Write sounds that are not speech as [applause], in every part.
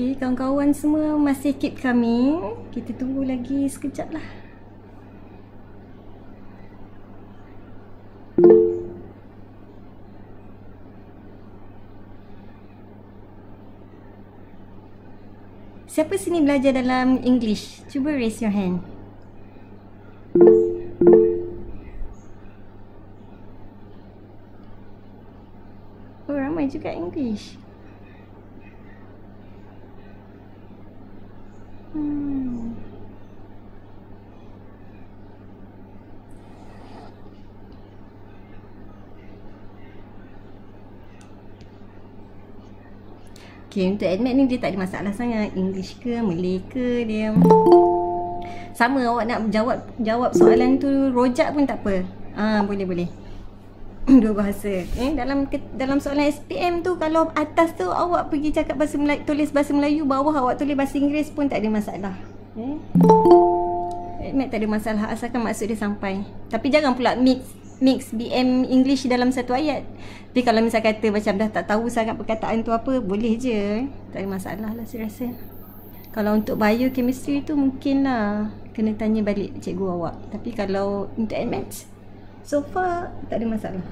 Okay, kawan-kawan semua masih keep kami. Kita tunggu lagi sekejap lah. Siapa sini belajar dalam English? Cuba raise your hand. Oh, ramai juga English. macam tu admit ni dia tak ada masalah sangat English ke Malay ke dia sama awak nak jawab jawab soalan tu rojak pun tak apa ah boleh boleh [clears throat] dua bahasa eh dalam dalam soalan SPM tu kalau atas tu awak pergi cakap bahasa Melayu tulis bahasa Melayu bawah awak tulis bahasa Inggeris pun tak ada masalah eh admit tak ada masalah asalkan maksud dia sampai tapi jangan pula mix mix BM English dalam satu ayat. Tapi kalau misal kata macam dah tak tahu sangat perkataan tu apa, boleh je. Tak ada masalah lah saya rasa. Kalau untuk biochemistry tu mungkin lah kena tanya balik cikgu awak. Tapi kalau untuk MH, so far tak ada masalah.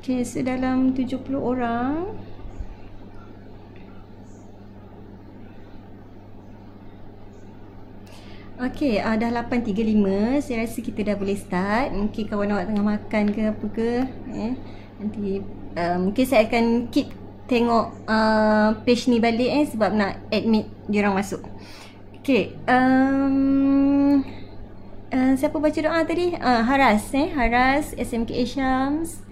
Okay, so dalam 70 orang. Okey, uh, dah 8.35. Saya rasa kita dah boleh start. Mungkin kawan awak tengah makan ke apa ke. Eh, nanti uh, mungkin saya akan keep tengok uh, page ni balik eh sebab nak admit diorang masuk. Okey, um, uh, siapa baca doa tadi? Uh, Haras eh, Haras SMK Syams.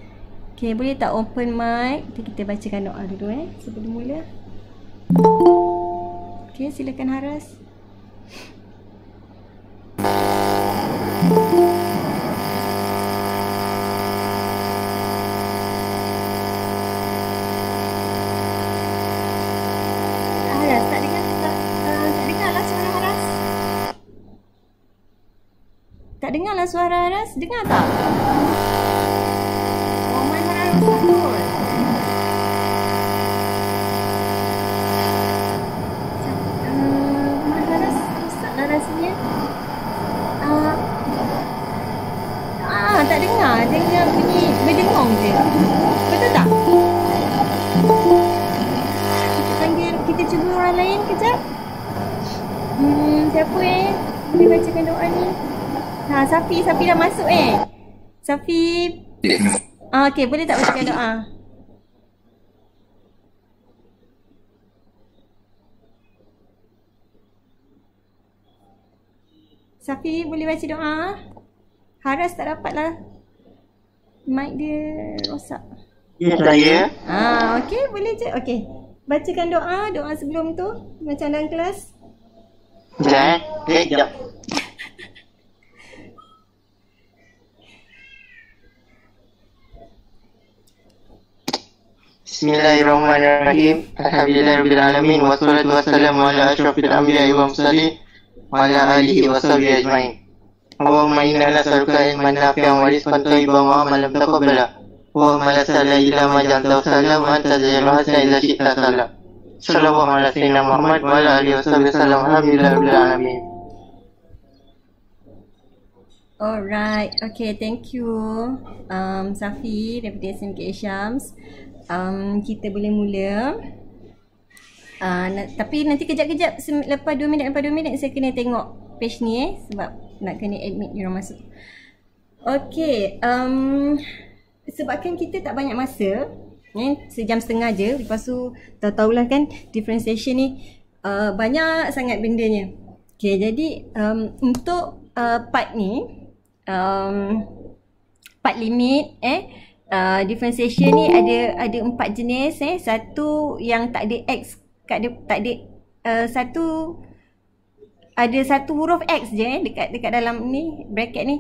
Okey, boleh tak open mic? Nanti kita bacakan doa dulu eh sebelum mula. Okey, silakan Haras. Haras. dengarlah suara aras. Dengar tak? Oh, main aras. Safi, Safi dah masuk eh. Safi. Ya, ah, okay, boleh tak baca doa? Safi, boleh baca doa? Haras tak dapat lah. Mic dia rosak. Ya, saya. Ah, okey, boleh je. Okey. Bacakan doa, doa sebelum tu macam dalam kelas. Ya, ya, ya. Bismillahirrahmanirrahim. Alhamdulillahirrahmanirrahim. Wassalatu wassalamu ala ashrafil anbiya wa mursalin wa ala alihi wa sahbihi ajma'in. Allahumma inna nas'aluka ilman nafi'an wa rizqan tayyiban wa amalan taqabbala. Lah. Allahumma la sahla illa ma ja'alta wa sahla wa anta zayyal hasana idza syi'ta sahla. Sallallahu ala sayyidina Muhammad wa ala alihi wa sahbihi wasallam. alamin. Alright, okay, thank you um, Safi daripada SMK Syams um, kita boleh mula uh, na- tapi nanti kejap-kejap lepas 2 minit lepas 2 minit saya kena tengok page ni eh sebab nak kena admit diorang masuk Okay, um, sebabkan kita tak banyak masa eh, sejam setengah je lepas tu tahu tahulah kan differentiation ni uh, banyak sangat bendanya Okay, jadi um, untuk uh, part ni um, part limit eh uh, differentiation ni ada ada empat jenis eh satu yang tak ada x kat dia tak ada uh, satu ada satu huruf x je eh dekat dekat dalam ni bracket ni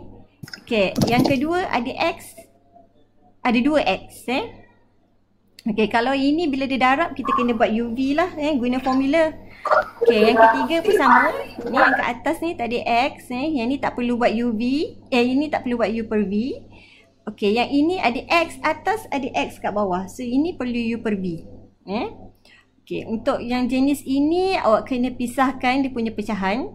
okey yang kedua ada x ada dua x eh okey kalau ini bila dia darab kita kena buat uv lah eh guna formula okay yang ketiga pun sama ni yang kat atas ni tak ada x eh yang ni tak perlu buat uv eh ini tak perlu buat u per v Okey, yang ini ada X atas, ada X kat bawah. So, ini perlu you pergi. Eh? Okay, untuk yang jenis ini, awak kena pisahkan dia punya pecahan.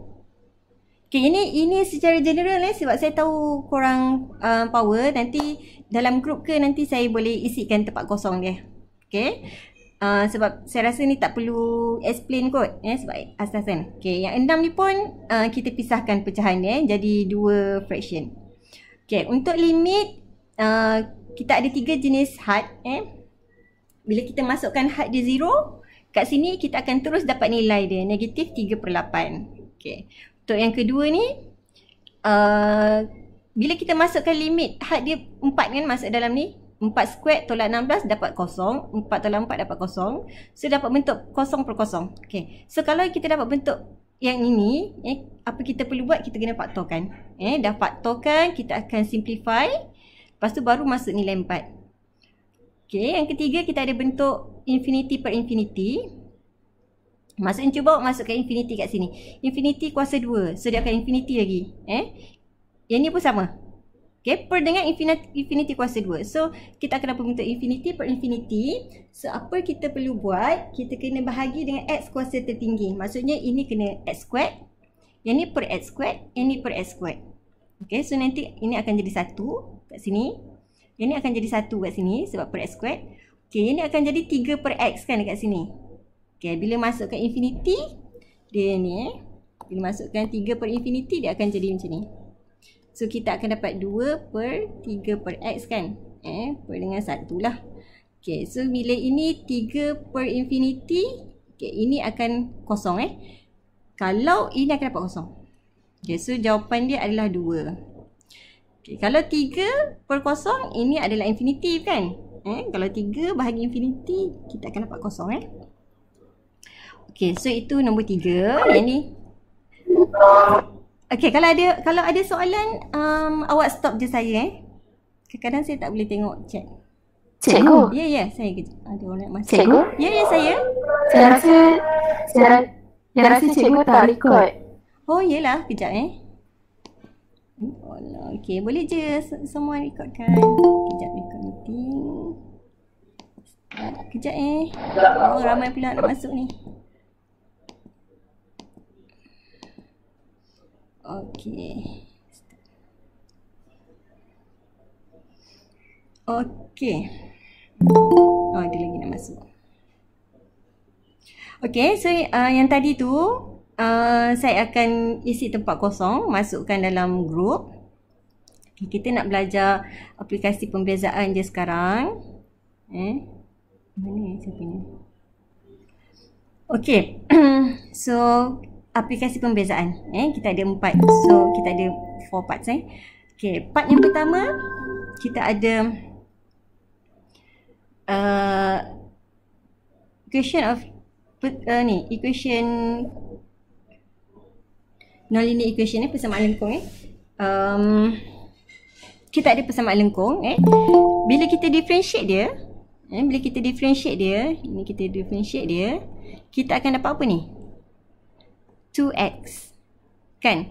Okay, ini ini secara general eh, sebab saya tahu korang uh, power. Nanti dalam grup ke nanti saya boleh isikan tempat kosong dia. Okay. Uh, sebab saya rasa ni tak perlu explain kot eh, sebab asas kan. Okay, yang enam ni pun uh, kita pisahkan pecahan dia eh, jadi dua fraction. Okay, untuk limit Eh, kita ada tiga jenis had eh. Bila kita masukkan had dia zero, kat sini kita akan terus dapat nilai dia negatif 3 per 8. Okay. Untuk yang kedua ni, uh, bila kita masukkan limit had dia 4 kan masuk dalam ni, 4 square tolak 16 dapat kosong. 4 tolak 4 dapat kosong. So dapat bentuk kosong per kosong. Okay. So kalau kita dapat bentuk yang ini, eh, apa kita perlu buat? Kita kena faktorkan. Eh, dah faktorkan, kita akan simplify. Lepas tu baru masuk nilai empat. Okay, yang ketiga kita ada bentuk infinity per infinity. Masukin cuba ke infinity kat sini. Infinity kuasa dua. So dia akan infinity lagi. Eh, Yang ni pun sama. Okay, per dengan infinity, infinity kuasa dua. So kita akan dapat bentuk infinity per infinity. So apa kita perlu buat? Kita kena bahagi dengan x kuasa tertinggi. Maksudnya ini kena x squared. Yang ni per x squared. Yang ni per x squared. Okay, so nanti ini akan jadi satu kat sini. Yang ni akan jadi 1 kat sini sebab per x squared. Okay, yang ni akan jadi 3 per x kan kat sini. Okay, bila masukkan infinity, dia ni eh. Bila masukkan 3 per infinity, dia akan jadi macam ni. So, kita akan dapat 2 per 3 per x kan. Eh, per dengan 1 lah. Okay, so bila ini 3 per infinity, okay, ini akan kosong eh. Kalau ini akan dapat kosong. Okay, so jawapan dia adalah 2. Okay, kalau 3 per kosong, ini adalah infinitif kan? Eh, kalau 3 bahagi infinity, kita akan dapat kosong eh. Okay, so itu nombor 3. Yang ni. Okay, kalau ada kalau ada soalan, um, awak stop je saya eh. Kadang-kadang saya tak boleh tengok chat. Cikgu? Ya, yeah, ya, yeah, saya kerja. Ada orang nak Cikgu? Ya, yeah, ya, yeah, saya. Saya rasa, saya, saya rasa cikgu tak record. Oh, yelah, kejap eh. Allah. Okay, boleh je semua rekodkan. Kejap rekod meeting. Start. Kejap eh. Oh, ramai pula nak masuk ni. Okay. Okay. Oh, ada lagi nak masuk. Okay, so uh, yang tadi tu Uh, saya akan isi tempat kosong masukkan dalam group kita nak belajar aplikasi pembezaan je sekarang eh mana siapa ni okey [clears throat] so aplikasi pembezaan eh kita ada empat so kita ada four parts eh okey part yang pertama kita ada uh, equation of uh, ni equation nonlinear equation ni eh, persamaan lengkung eh. Um, kita ada persamaan lengkung eh. Bila kita differentiate dia, eh, bila kita differentiate dia, ini kita differentiate dia, kita akan dapat apa ni? 2x. Kan?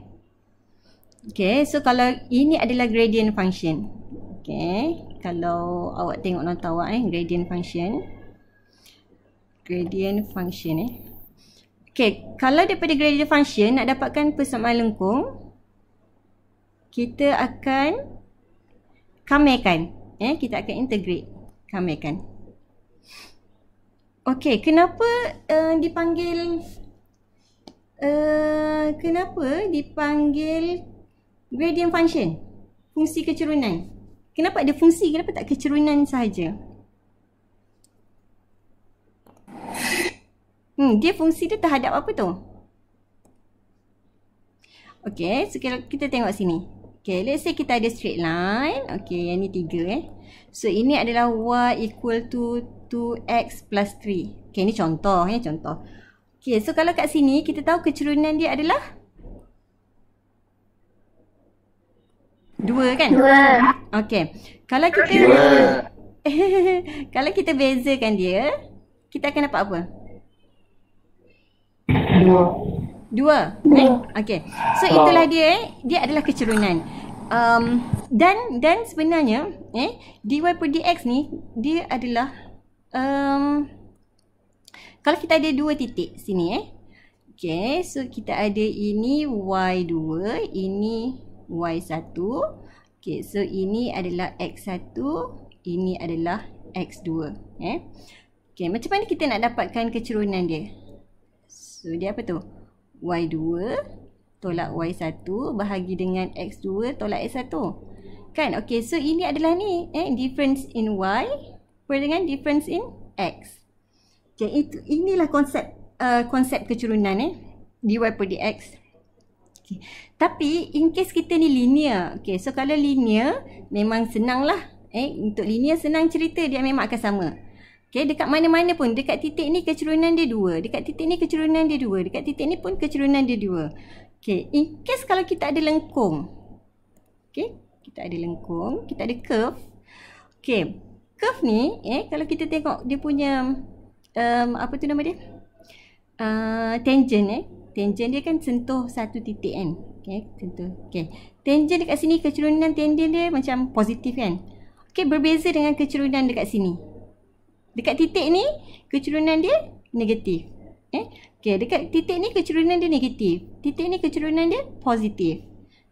Okay, so kalau ini adalah gradient function. Okay, kalau awak tengok nota awak eh, gradient function. Gradient function eh. Okay, kalau daripada gradient function nak dapatkan persamaan lengkung, kita akan kamekan. Eh, kita akan integrate. kamekan. Okay, kenapa uh, dipanggil... Uh, kenapa dipanggil gradient function? Fungsi kecerunan. Kenapa ada fungsi? Kenapa tak kecerunan sahaja? Hmm, dia fungsi dia terhadap apa tu? Okay, so kita, tengok sini. Okay, let's say kita ada straight line. Okay, yang ni tiga eh. So, ini adalah y equal to 2x plus 3. Okay, ni contoh ya, contoh. Okay, so kalau kat sini kita tahu kecerunan dia adalah? Dua kan? Dua. Okay. Kalau kita... Dua. [laughs] kalau kita bezakan dia, kita akan dapat apa? Dua dua. Dua. Eh? Okey. So itulah dia eh. Dia adalah kecerunan. Um, dan dan sebenarnya eh dy per dx ni dia adalah um, kalau kita ada dua titik sini eh. Okay, so kita ada ini y2, ini y1. Okey. so ini adalah x1, ini adalah x2. Eh. Okey. macam mana kita nak dapatkan kecerunan dia? So dia apa tu? Y2 tolak Y1 bahagi dengan X2 tolak X1. Kan? Okay. So ini adalah ni. Eh, difference in Y dengan difference in X. Okay. Itu, inilah konsep uh, konsep kecurunan eh. DY per DX. Okay. Tapi in case kita ni linear. Okay. So kalau linear memang senang lah. Eh, untuk linear senang cerita dia memang akan sama. Okay, dekat mana-mana pun. Dekat titik ni kecerunan dia dua. Dekat titik ni kecerunan dia dua. Dekat titik ni pun kecerunan dia dua. Okay, in case kalau kita ada lengkung. Okay, kita ada lengkung. Kita ada curve. Okay, curve ni eh kalau kita tengok dia punya um, apa tu nama dia? Uh, tangent eh. Tangent dia kan sentuh satu titik kan. Okay, sentuh. Okay, tangent dekat sini kecerunan tangent dia macam positif kan. Okay, berbeza dengan kecerunan dekat sini dekat titik ni kecerunan dia negatif. Eh? Okay, dekat titik ni kecerunan dia negatif. Titik ni kecerunan dia positif.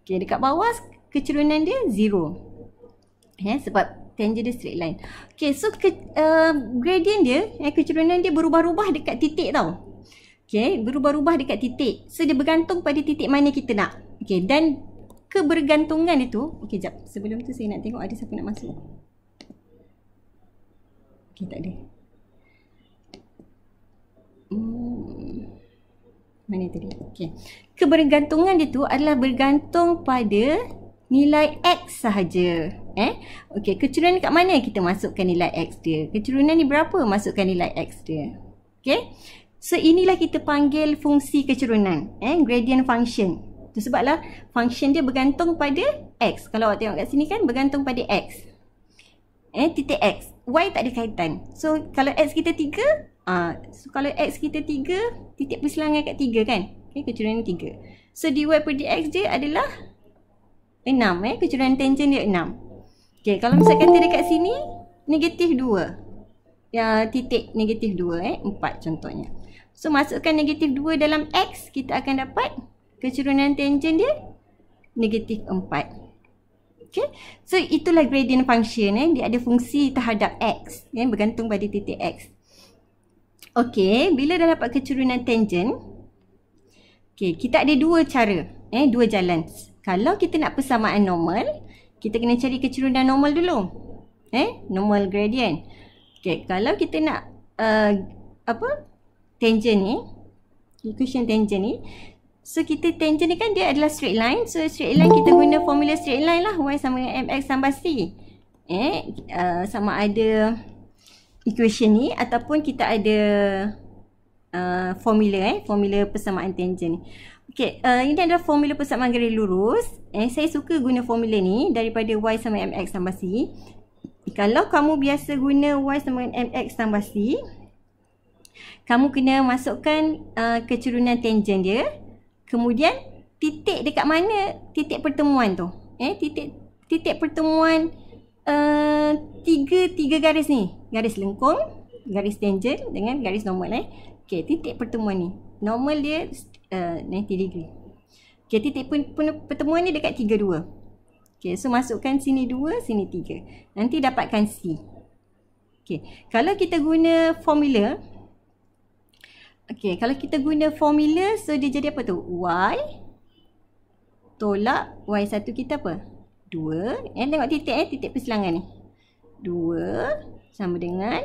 Okay, dekat bawah kecerunan dia zero. Eh? Sebab tangent dia straight line. Okay, so ke, uh, gradient dia, eh, kecerunan dia berubah-ubah dekat titik tau. Okay, berubah-ubah dekat titik. So, dia bergantung pada titik mana kita nak. Okay, dan kebergantungan itu. Okay, jap. Sebelum tu saya nak tengok ada siapa nak masuk. Okay, tak ada. Hmm. Mana tadi? Okey. Kebergantungan dia tu adalah bergantung pada nilai X sahaja. Eh? okey. kecerunan kat mana kita masukkan nilai X dia? Kecerunan ni berapa masukkan nilai X dia? Okey. So, inilah kita panggil fungsi kecerunan. Eh? Gradient function. Itu sebablah function dia bergantung pada X. Kalau awak tengok kat sini kan, bergantung pada X. Eh, titik X. Y tak ada kaitan. So kalau X kita 3, uh, ah, so kalau X kita 3, titik persilangan kat 3 kan? Okay, kecurangan 3. So dy per dx dia adalah 6 eh. Kecurangan tangent dia 6. Okay, kalau misalkan kata dekat sini, negatif 2. Ya, titik negatif 2 eh. 4 contohnya. So masukkan negatif 2 dalam x, kita akan dapat kecurangan tangent dia negatif 4. Okay. So itulah gradient function. Eh. Dia ada fungsi terhadap X. Eh, bergantung pada titik X. Okay. Bila dah dapat kecurunan tangent. Okay. Kita ada dua cara. Eh, dua jalan. Kalau kita nak persamaan normal. Kita kena cari kecurunan normal dulu. Eh, normal gradient. Okay. Kalau kita nak uh, apa tangent ni. Equation tangent ni. So kita tangent ni kan dia adalah straight line. So straight line kita guna formula straight line lah. Y sama dengan mx tambah c. Eh, uh, sama ada equation ni ataupun kita ada uh, formula eh. Formula persamaan tangent ni. Okay, uh, ini adalah formula persamaan garis lurus. Eh, saya suka guna formula ni daripada y sama mx tambah c. Kalau kamu biasa guna y sama dengan mx tambah c, kamu kena masukkan uh, kecerunan tangent dia. Kemudian titik dekat mana titik pertemuan tu? Eh titik titik pertemuan tiga-tiga eh, garis ni. Garis lengkung, garis tangent dengan garis normal eh. Okey, titik pertemuan ni. Normal dia uh, eh, 90 degree. Okey, titik pen, pen, pertemuan ni dekat 32. Okey, so masukkan sini 2, sini 3. Nanti dapatkan C. Okey, kalau kita guna formula, Okay, kalau kita guna formula, so dia jadi apa tu? Y tolak Y1 kita apa? 2. Eh, tengok titik eh, titik persilangan ni. 2 sama dengan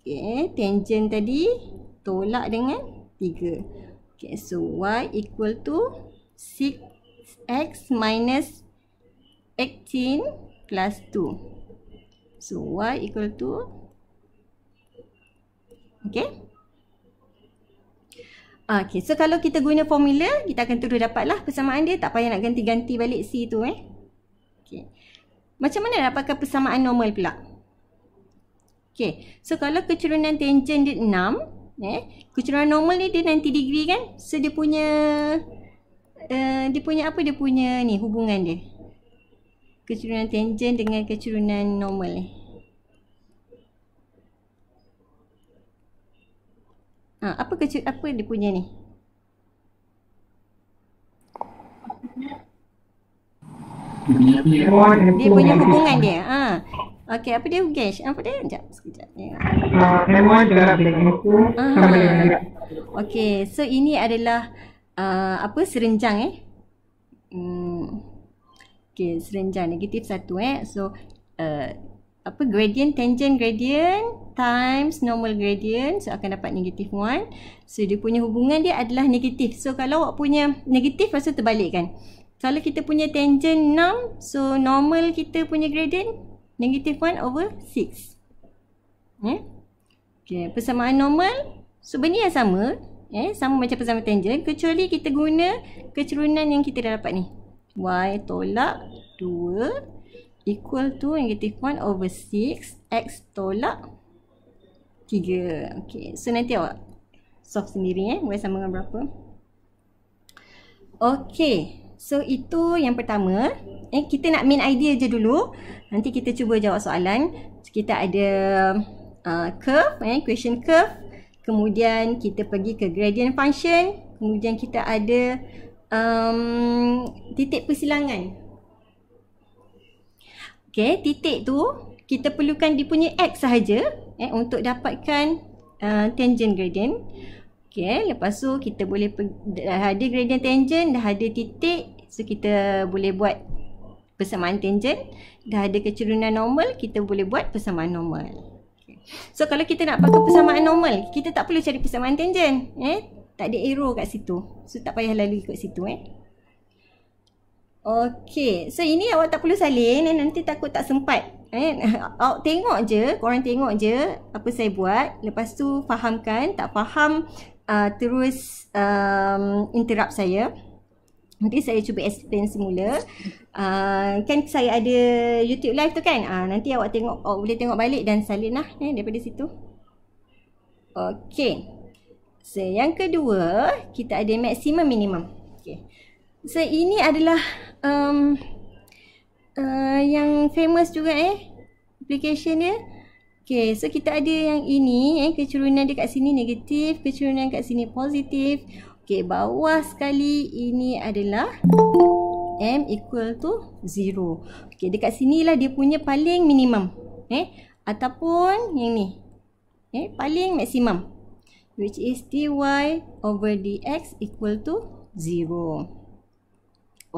Okay, tangent tadi tolak dengan 3. Okay, so Y equal to 6X minus 18 plus 2. So, Y equal to Okay. Okay, so kalau kita guna formula, kita akan terus dapatlah persamaan dia. Tak payah nak ganti-ganti balik C tu eh. Okay. Macam mana dapatkan persamaan normal pula? Okay, so kalau kecerunan tangent dia 6, eh, kecerunan normal ni dia 90 degree kan? So dia punya, uh, dia punya apa dia punya ni hubungan dia? Kecerunan tangent dengan kecerunan normal Eh. Ha, apa kecil apa yang dia punya ni? Dia punya hubungan dia. Ha. Okey, apa dia guys? Apa dia? Jap sekejap. Ya. Yeah. Uh, memang juga Okey, so ini adalah uh, apa serenjang eh? Hmm. Okey, serenjang negatif satu eh. So uh, apa gradient tangent gradient times normal gradient so akan dapat negatif 1 so dia punya hubungan dia adalah negatif so kalau awak punya negatif rasa terbalik kan kalau kita punya tangent 6 so normal kita punya gradient negatif 1 over 6 ya eh? okay, persamaan normal so benda yang sama eh sama macam persamaan tangent kecuali kita guna kecerunan yang kita dah dapat ni y tolak equal to negative 1 over 6 x tolak 3. Okay. So nanti awak solve sendiri eh. Y sama dengan berapa. Okay. So itu yang pertama. Eh kita nak main idea je dulu. Nanti kita cuba jawab soalan. So, kita ada uh, curve, eh, equation curve. Kemudian kita pergi ke gradient function. Kemudian kita ada um, titik persilangan. Okay, titik tu kita perlukan dia punya X sahaja eh, untuk dapatkan uh, tangent gradient. Okay, lepas tu kita boleh dah ada gradient tangent, dah ada titik. So, kita boleh buat persamaan tangent. Dah ada kecerunan normal, kita boleh buat persamaan normal. So kalau kita nak pakai persamaan normal, kita tak perlu cari persamaan tangent. Eh? Tak ada arrow kat situ. So tak payah lalu ikut situ. Eh? Okey. So ini awak tak perlu salin eh nanti takut tak sempat. Eh [laughs] awak tengok je, korang tengok je apa saya buat. Lepas tu fahamkan, tak faham uh, terus um, interrupt saya. Nanti saya cuba explain semula. Uh, kan saya ada YouTube live tu kan? Uh, nanti awak tengok awak boleh tengok balik dan salin lah eh daripada situ. Okey. So yang kedua, kita ada maksimum minimum. So ini adalah um, uh, yang famous juga eh application dia. Okay, so kita ada yang ini eh kecerunan dia kat sini negatif, kecerunan kat sini positif. Okay, bawah sekali ini adalah M equal to 0. Okay, dekat sinilah dia punya paling minimum. Eh, ataupun yang ni. Eh, paling maksimum. Which is dy over dx equal to 0.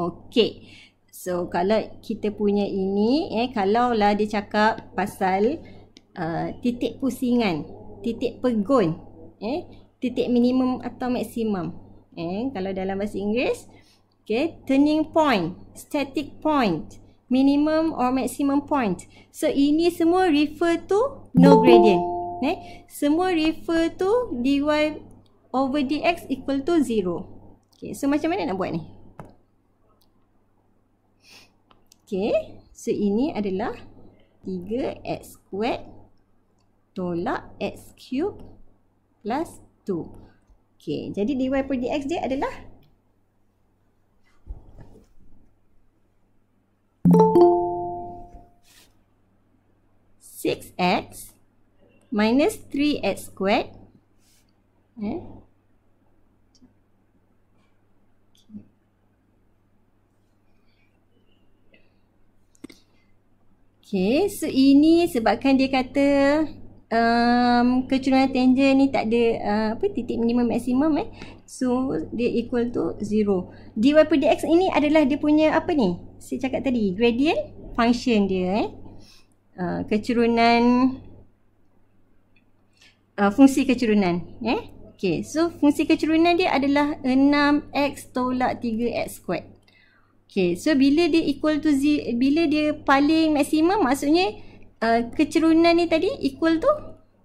Okay. So kalau kita punya ini eh kalaulah dia cakap pasal uh, titik pusingan, titik pegun, eh titik minimum atau maksimum. Eh kalau dalam bahasa Inggeris, okay, turning point, static point, minimum or maximum point. So ini semua refer to no gradient. Eh semua refer to dy over dx equal to 0. Okay, so macam mana nak buat ni? Okay. So, ini adalah 3x squared tolak x cube plus 2. Okay. Jadi, dy per dx dia adalah? x minus 3x squared eh, Okay, so ini sebabkan dia kata um, kecenderungan tangent ni tak ada uh, apa titik minimum maksimum eh. So dia equal to zero. Dy per dx ini adalah dia punya apa ni? Saya cakap tadi, gradient function dia eh. Uh, kecerunan uh, fungsi kecerunan eh Okay, so fungsi kecerunan dia adalah 6x tolak 3x squared Okay, so bila dia equal to z, bila dia paling maksimum, maksudnya uh, kecerunan ni tadi equal to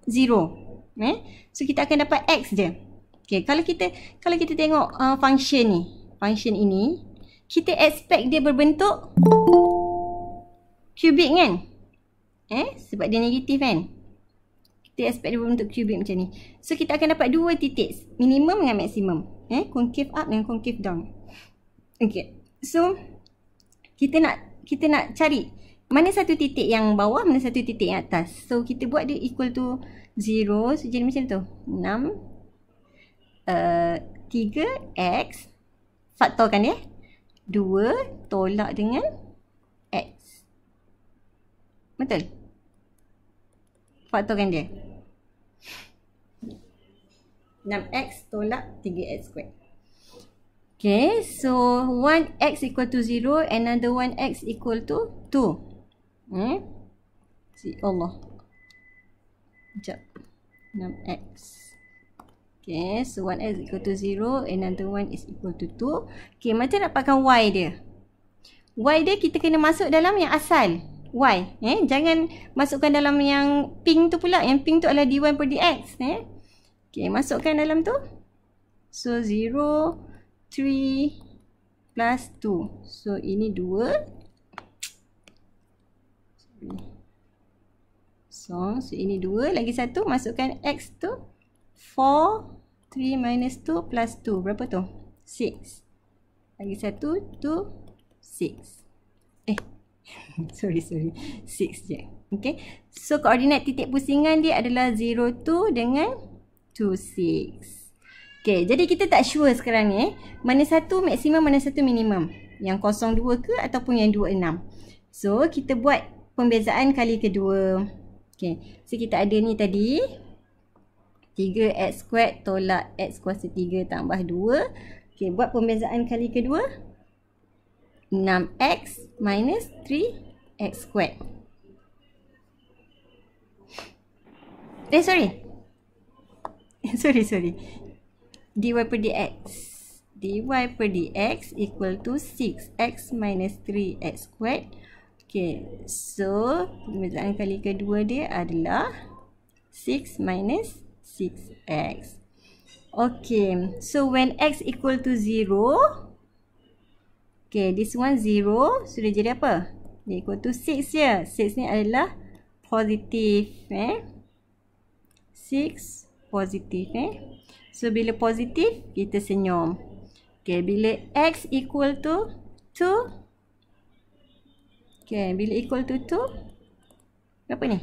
zero. Eh? So kita akan dapat x dia. Okay, kalau kita kalau kita tengok uh, function ni, function ini, kita expect dia berbentuk cubic kan? Eh, sebab dia negatif kan? Kita expect dia berbentuk cubic macam ni. So kita akan dapat dua titik, minimum dengan maksimum. Eh, concave up dengan concave down. Okay. So kita nak kita nak cari mana satu titik yang bawah, mana satu titik yang atas. So kita buat dia equal to 0. So jadi macam tu. 6 uh, eh, 3x faktorkan ya. 2 tolak dengan x. Betul? Faktorkan dia. 6x tolak 3x squared. Okay, so 1x equal to 0, another 1x equal to 2. Hmm? si Allah. Sekejap. 6x. Okay, so 1x equal to 0, another 1 is equal to 2. Okay, macam dapatkan y dia? Y dia kita kena masuk dalam yang asal. Y. Eh? Jangan masukkan dalam yang pink tu pula. Yang pink tu adalah d1 per dx. Eh? Okay, masukkan dalam tu. So, 0... 3 plus 2. So ini 2. So, so ini 2 lagi satu. masukkan x tu 4 3 minus 2 plus 2. Berapa tu? 6. Lagi satu 2 6. Eh. [laughs] sorry sorry. 6 je. Okay. So koordinat titik pusingan dia adalah 0 2 dengan 2 6. Okay, jadi kita tak sure sekarang ni eh. Mana satu maksimum, mana satu minimum. Yang kosong dua ke ataupun yang dua enam. So, kita buat pembezaan kali kedua. Okay, so kita ada ni tadi. 3x squared tolak x kuasa 3 tambah 2. Okay, buat pembezaan kali kedua. 6x minus 3x squared. Eh, sorry. [laughs] sorry, sorry dy per dx dy per dx equal to 6x minus 3x squared Okay, so permintaan kali kedua dia adalah 6 minus 6x. Okay, so when x equal to 0, okay, this one 0, so dia jadi apa? Dia equal to 6 ya. Yeah. 6 ni adalah positif, eh. 6 positif, eh. So, bila positif, kita senyum. Okay, bila x equal to 2. Okay, bila equal to 2. Berapa ni?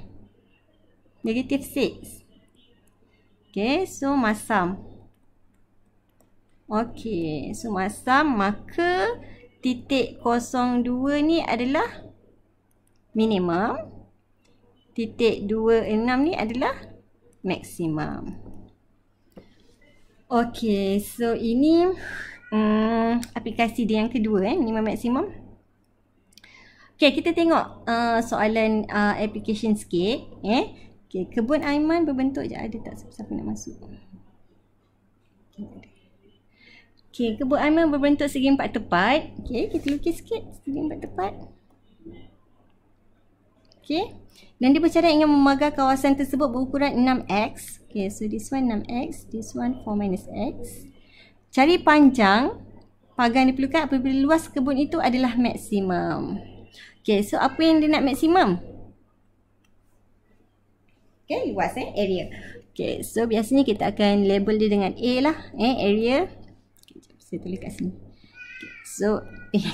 Negative 6. Okay, so masam. Okay, so masam maka titik kosong 2 ni adalah minimum. Titik 2, 6 ni adalah Maksimum. Okay, so ini um, aplikasi dia yang kedua eh, minimum maksimum. Okay, kita tengok uh, soalan uh, application sikit. Eh. Okay, kebun Aiman berbentuk je ada tak siapa-siapa nak masuk. Okay, kebun Aiman berbentuk segi empat tepat. Okay, kita lukis sikit segi empat tepat. Okay, dan dia bercara ingin memagar kawasan tersebut berukuran 6X Okay, so this one 6x, this one 4 minus x. Cari panjang pagar yang diperlukan apabila luas kebun itu adalah maksimum. Okay, so apa yang dia nak maksimum? Okay, luas eh, area. Okay, so biasanya kita akan label dia dengan A lah, eh, area. Okay, jom, saya tulis kat sini. Okay, so, eh.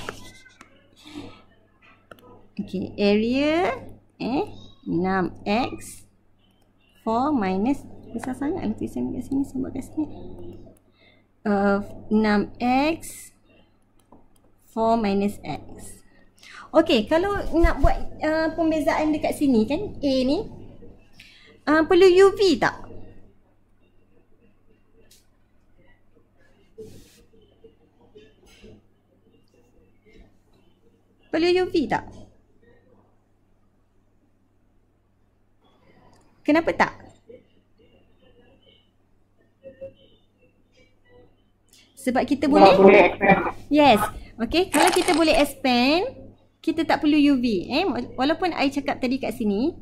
[laughs] Okay, area, eh, 6x, 4 minus besar sangat lah tulisan kat sini sama kat sini uh, 6x 4 minus x Okey, kalau nak buat uh, pembezaan dekat sini kan A ni uh, Perlu UV tak? Perlu UV tak? Kenapa tak? Sebab kita tak boleh. boleh yes. Okay. Kalau kita boleh expand, kita tak perlu UV. Eh? Walaupun I cakap tadi kat sini,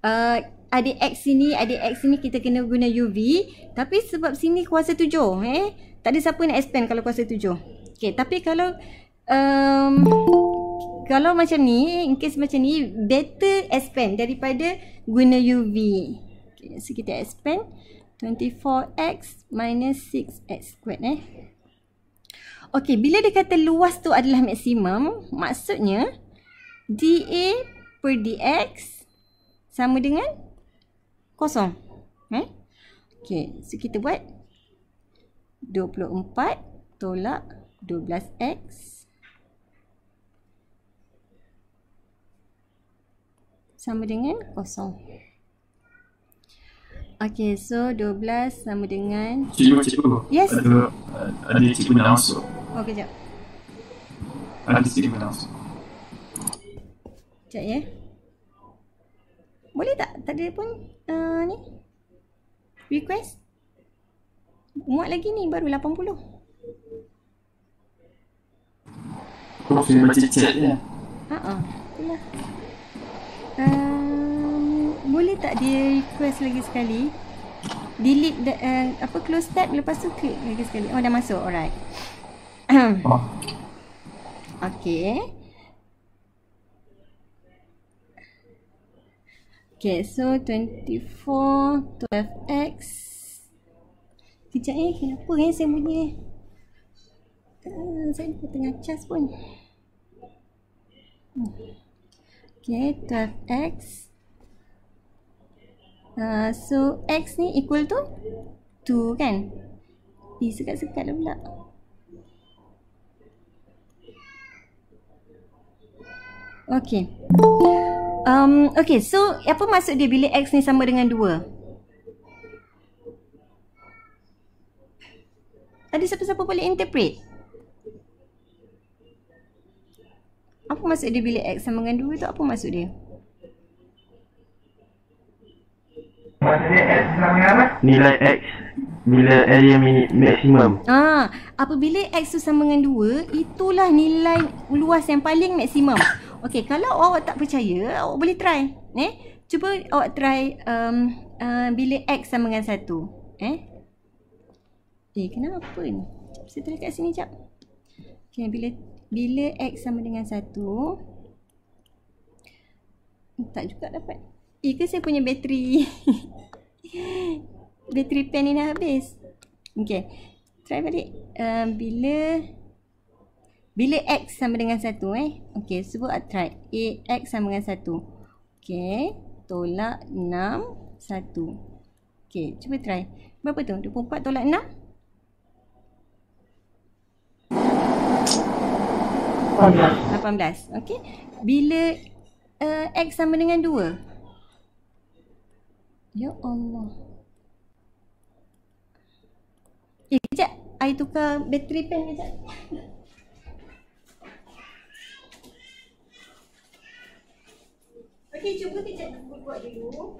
uh, ada X sini, ada X sini kita kena guna UV. Tapi sebab sini kuasa tujuh. Eh? Tak ada siapa nak expand kalau kuasa tujuh. Okay. Tapi kalau... Um, kalau macam ni, in case macam ni, better expand daripada guna UV. Okay, so kita expand. 24x minus 6x squared eh. Okey, bila dia kata luas tu adalah maksimum, maksudnya dA per dx sama dengan kosong. Eh? Okey, so kita buat 24 tolak 12x. Sama dengan kosong. Okay, so 12 sama dengan... Cikgu, cikgu. Yes. Ada, ada cikgu nak masuk. Okay kejap. Ada cikgu nak masuk. Sekejap, ya. Eh. Boleh tak? Tadi pun uh, ni? Request? Muat lagi ni, baru 80. Okay, baca chat je. Ya? Haa, itulah. Haa. Uh, boleh tak dia request lagi sekali delete the, uh, apa close tab lepas tu klik lagi sekali oh dah masuk alright [clears throat] okay Okay, so 24, 12x Kejap eh, kenapa eh saya bunyi eh Saya tengah cas pun hmm. Okay, 12x uh, So X ni equal to 2 kan Eh sekat-sekat dah pula Okay um, Okay so apa maksud dia bila X ni sama dengan 2 Ada siapa-siapa boleh interpret Apa maksud dia bila X sama dengan 2 tu apa maksud dia Nilai X bila area maksimum. Ah, apabila X tu sama dengan 2, itulah nilai luas yang paling maksimum. Okey, kalau awak tak percaya, awak boleh try. Eh? Cuba awak try um, uh, bila X sama dengan 1. Eh? Eh, kenapa ni? Sekejap, saya tulis kat sini sekejap. Okey, bila bila X sama dengan 1. Tak juga dapat. Eh, ke saya punya bateri? [laughs] bateri pen ni dah habis. Okay. Try balik. Uh, bila... Bila X sama dengan 1 eh. Okay, sebut I try. A, X sama dengan 1. Okay. Tolak 6, 1. Okay, cuba try. Berapa tu? 24 tolak 6? Okay. 18. Okay. Bila uh, X sama dengan 2? Ya Allah. Eh, kejap. I tukar bateri pen kejap. Okey, cuba kejap buat dulu.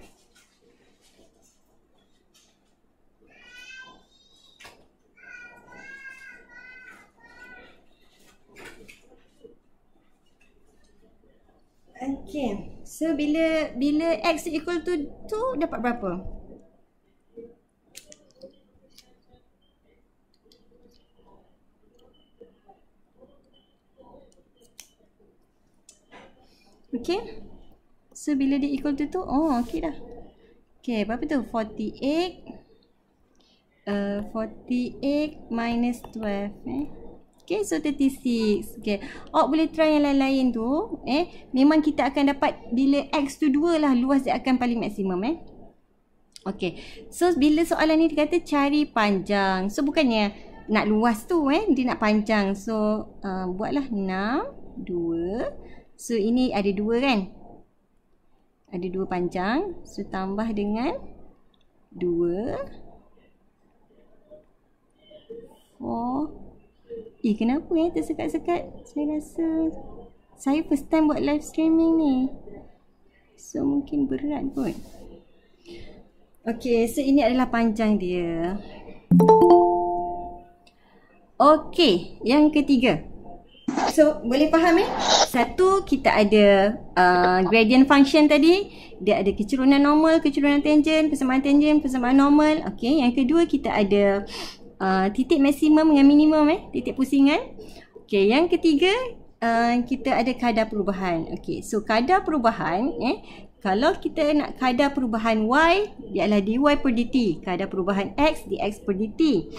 Okay. So bila bila x equal to 2 dapat berapa? Okay. So bila dia equal to 2, oh okay dah. Okay, berapa tu? 48. Uh, 48 minus 12 eh. Okay, so 36. Okay, awak boleh try yang lain-lain tu. Eh, memang kita akan dapat bila X tu 2 lah luas dia akan paling maksimum eh. Okay, so bila soalan ni dia kata cari panjang. So bukannya nak luas tu eh, dia nak panjang. So uh, buatlah 6, 2. So ini ada 2 kan? Ada 2 panjang. So tambah dengan 2. 4. Eh kenapa eh tersekat-sekat Saya rasa Saya first time buat live streaming ni So mungkin berat pun Okay so ini adalah panjang dia Okay yang ketiga So boleh faham eh Satu kita ada uh, gradient function tadi Dia ada kecerunan normal, kecerunan tangent, persamaan tangent, persamaan normal Okay yang kedua kita ada Ah, titik maksimum dengan minimum eh titik pusingan okey yang ketiga uh, kita ada kadar perubahan okey so kadar perubahan eh kalau kita nak kadar perubahan y ialah dy per dt kadar perubahan x dx per dt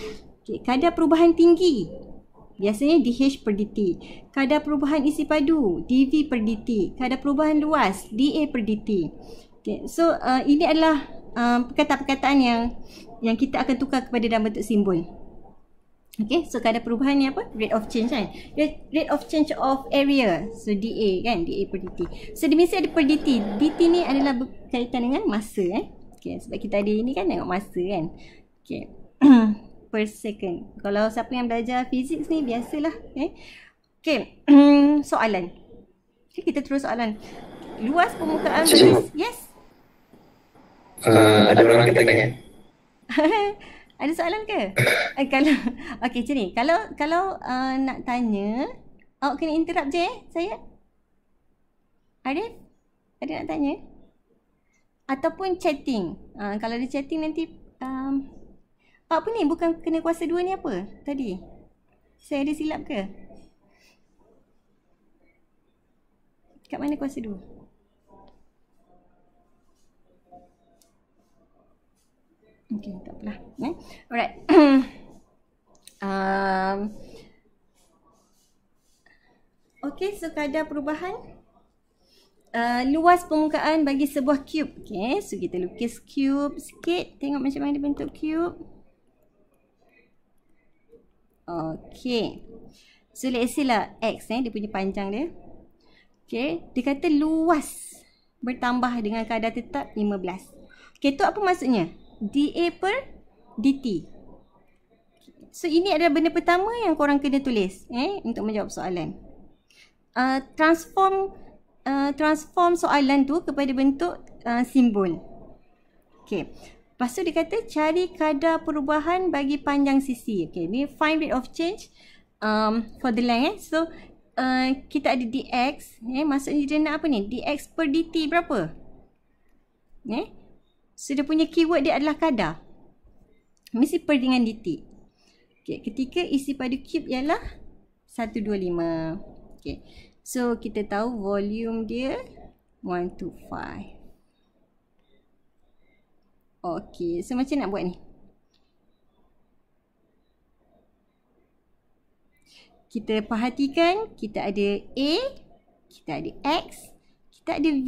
okey kadar perubahan tinggi biasanya dh per dt kadar perubahan isi padu dv per dt kadar perubahan luas da per dt Okay so uh, ini adalah Uh, perkataan-perkataan yang yang kita akan tukar kepada dalam bentuk simbol. Okay, so kadar perubahan ni apa? Rate of change kan? Rate of change of area. So, DA kan? DA per DT. So, dia mesti ada per DT. DT ni adalah berkaitan dengan masa kan? Okay, sebab kita ada ini kan tengok masa kan? Okay. [clears throat] per second. Kalau siapa yang belajar fizik ni, biasalah. Eh? okay? Okay, [clears throat] soalan. Okay, kita terus soalan. Luas permukaan. Yes? Uh, ada orang yang tanya. [laughs] Ada soalan ke? eh, kalau [laughs] okey sini. Kalau kalau uh, nak tanya, awak kena interrupt je eh, saya. Ada? Ada nak tanya? Ataupun chatting. Uh, kalau ada chatting nanti um, Pak apa ni? Bukan kena kuasa dua ni apa tadi? Saya ada silap ke? Kat mana kuasa dua? Okay, taklah. apalah. Eh? Alright. [clears throat] um, Okey, so kadar perubahan. Uh, luas permukaan bagi sebuah cube. Okay, so kita lukis cube sikit. Tengok macam mana dia bentuk cube. Okey. So let's say lah X eh, dia punya panjang dia. Okay, dia kata luas bertambah dengan kadar tetap 15. Okay, tu apa maksudnya? DA per DT. So ini adalah benda pertama yang korang kena tulis eh untuk menjawab soalan. Uh, transform uh, transform soalan tu kepada bentuk uh, simbol. okay Lepas tu dia kata cari kadar perubahan bagi panjang sisi. okay ni find rate of change um, for the length eh. So uh, kita ada dx eh maksudnya dia nak apa ni? dx per dt berapa? Eh? So dia punya keyword dia adalah kadar. Mesti per dengan titik. Okay, ketika isi padu cube ialah 125. Okay. So kita tahu volume dia 125. Okay, so macam nak buat ni? Kita perhatikan kita ada A, kita ada X, kita ada V.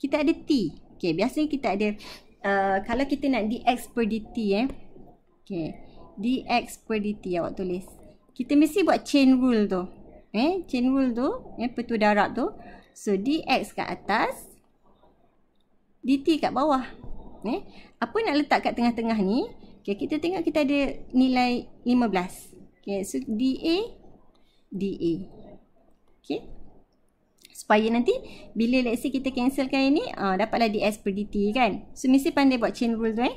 Kita ada T. Okay, biasanya kita ada uh, kalau kita nak dx per dt eh. Okay, dx per dt awak tulis. Kita mesti buat chain rule tu. Eh, chain rule tu, eh, petu darab tu. So, dx kat atas, dt kat bawah. Eh, apa nak letak kat tengah-tengah ni? Okay, kita tengok kita ada nilai 15. Okay, so da, da. Okay supaya nanti bila let's say kita cancelkan ini uh, dapatlah DS per DT kan so mesti pandai buat chain rule tu eh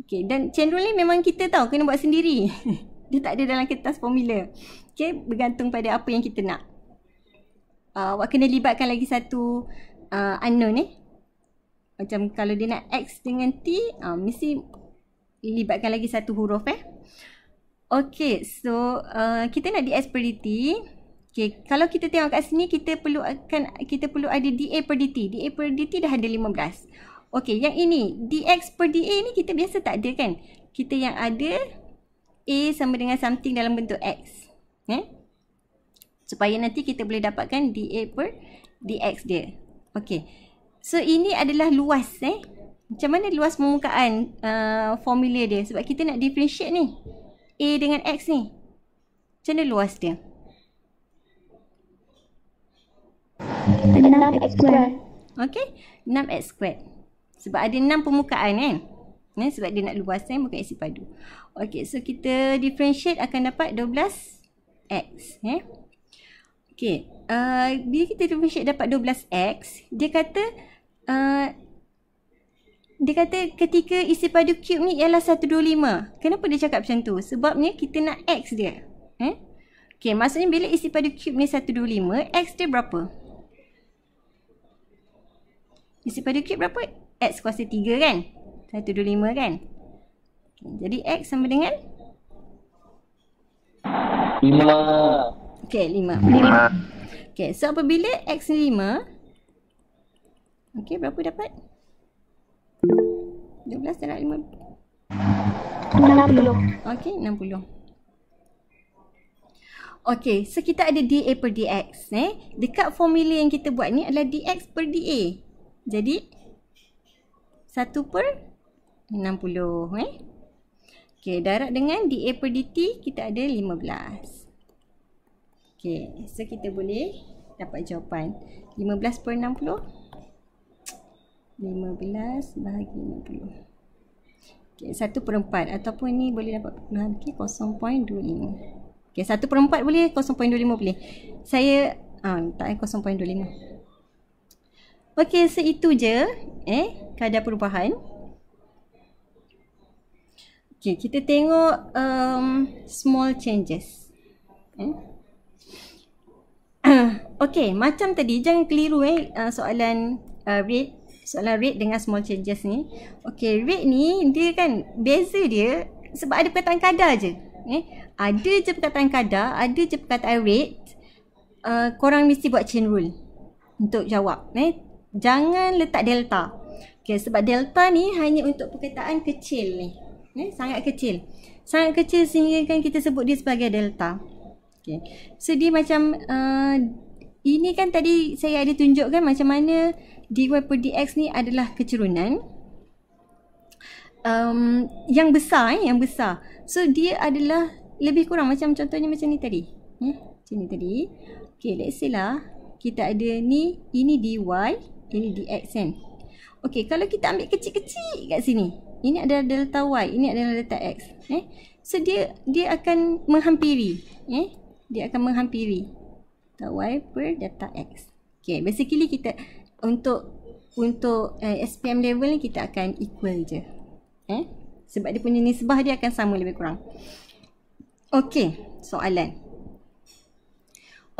okay, dan chain rule ni memang kita tahu kena buat sendiri [laughs] dia tak ada dalam kertas formula okay, bergantung pada apa yang kita nak uh, awak kena libatkan lagi satu uh, unknown eh macam kalau dia nak X dengan T uh, mesti libatkan lagi satu huruf eh Okay, so uh, kita nak DS per DT Okay, kalau kita tengok kat sini kita perlu akan kita perlu ada DA per DT. DA per DT dah ada 15. Okay, yang ini DX per DA ni kita biasa tak ada kan? Kita yang ada A sama dengan something dalam bentuk X. Eh? Supaya nanti kita boleh dapatkan DA per DX dia. Okay. So ini adalah luas eh. Macam mana luas permukaan uh, formula dia? Sebab kita nak differentiate ni. A dengan X ni. Macam mana luas dia? 6x square. Okay. 6x square. Sebab ada 6 permukaan kan. ni kan? sebab dia nak luasan muka asid padu. Okay. So kita differentiate akan dapat 12x. Ya. Okay. Uh, bila kita differentiate dapat 12x. Dia kata. Uh, dia kata ketika isi padu cube ni ialah 125. Kenapa dia cakap macam tu? Sebabnya kita nak x dia. Eh? Ya? Okay, maksudnya bila isi padu cube ni 125, x dia berapa? Isi pada kip berapa? X kuasa 3 kan? 125 kan? jadi X sama dengan? 5. Okay, 5. 5. Okay, so apabila X 5, okay, berapa dapat? 12 darab 5. 60. Okay, 60. Okay, so kita ada DA per DX. Eh? Dekat formula yang kita buat ni adalah DX per DA. Jadi 1 per 60 eh. Okay, darab dengan DA per DT kita ada 15. Okey, so kita boleh dapat jawapan 15 per 60. 15 bahagi 60. Okay, 1 per 4 ataupun ni boleh dapat puluhan ke okay, 0.25. Okay, satu per 4 boleh, 0.25 boleh. Saya, ah, tak, 0.25. Eh, Okey, seitu itu je eh kadar perubahan. Okey, kita tengok um, small changes. Eh. [clears throat] Okey, macam tadi jangan keliru eh uh, soalan uh, rate soalan rate dengan small changes ni. Okey, rate ni dia kan beza dia sebab ada perkataan kadar je. Eh, ada je perkataan kadar, ada je perkataan rate. Uh, korang mesti buat chain rule untuk jawab. Eh, jangan letak delta. Okay, sebab delta ni hanya untuk perkataan kecil ni. Eh, sangat kecil. Sangat kecil sehingga kan kita sebut dia sebagai delta. Okay. So dia macam uh, ini kan tadi saya ada tunjukkan macam mana dy per dx ni adalah kecerunan. Um, yang besar eh, yang besar. So dia adalah lebih kurang macam contohnya macam ni tadi. Eh, macam ni tadi. Okay let's say lah. Kita ada ni, ini dy. Ini dx kan. Okey, kalau kita ambil kecil-kecil kat sini. Ini adalah delta y, ini adalah delta x. Eh? So dia dia akan menghampiri, eh? Dia akan menghampiri delta y per delta x. Okey, basically kita untuk untuk eh, SPM level ni kita akan equal je. Eh? Sebab dia punya nisbah dia akan sama lebih kurang. Okey, soalan.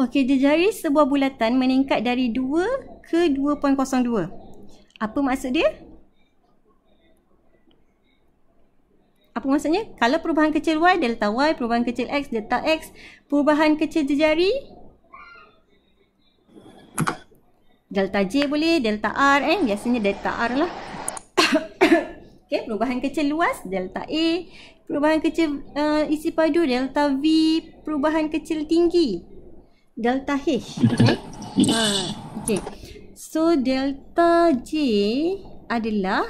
Okey, jejari sebuah bulatan meningkat dari 2 ke 2.02. Apa maksud dia? Apa maksudnya? Kalau perubahan kecil Y, delta Y, perubahan kecil X, delta X, perubahan kecil jejari, delta J boleh, delta R, eh? biasanya delta R lah. [coughs] okay, perubahan kecil luas, delta A, perubahan kecil uh, isi padu, delta V, perubahan kecil tinggi, delta H. Okay. Ha, ah, okay. So delta J adalah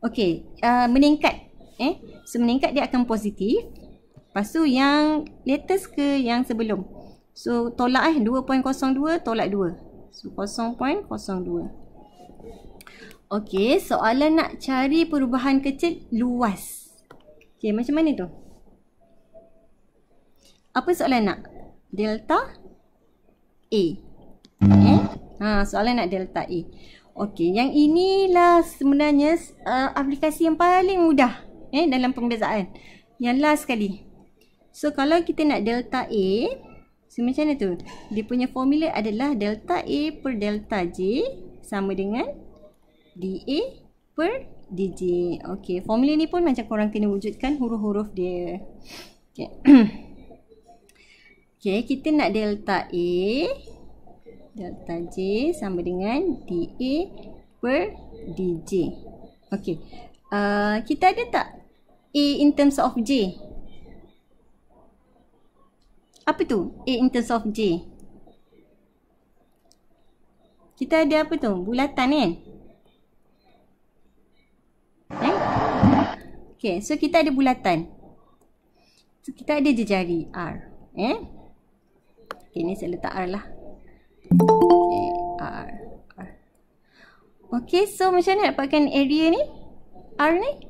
okay uh, ah, meningkat. Eh, so meningkat dia akan positif. Lepas tu yang latest ke yang sebelum. So tolak eh 2.02 tolak 2. So 0.02. Okay, soalan nak cari perubahan kecil luas. Okay, macam mana tu? Apa soalan nak? Delta A. Hmm. Eh? Ha, soalan nak delta A. Okey, yang inilah sebenarnya uh, aplikasi yang paling mudah eh dalam pembezaan. Yang last sekali. So kalau kita nak delta A, so macam mana tu? Dia punya formula adalah delta A per delta J sama dengan DA per DJ. Okey, formula ni pun macam korang kena wujudkan huruf-huruf dia. Okey. [clears throat] Okey, kita nak delta A delta J sama dengan dA per dJ. Okey. Uh, kita ada tak A in terms of J? Apa tu? A in terms of J. Kita ada apa tu? Bulatan kan? Eh? Okay, so kita ada bulatan. So kita ada jejari R. Eh? Okay, ni saya letak R lah. Okay, R. R. Okay, so macam mana dapatkan area ni? R ni?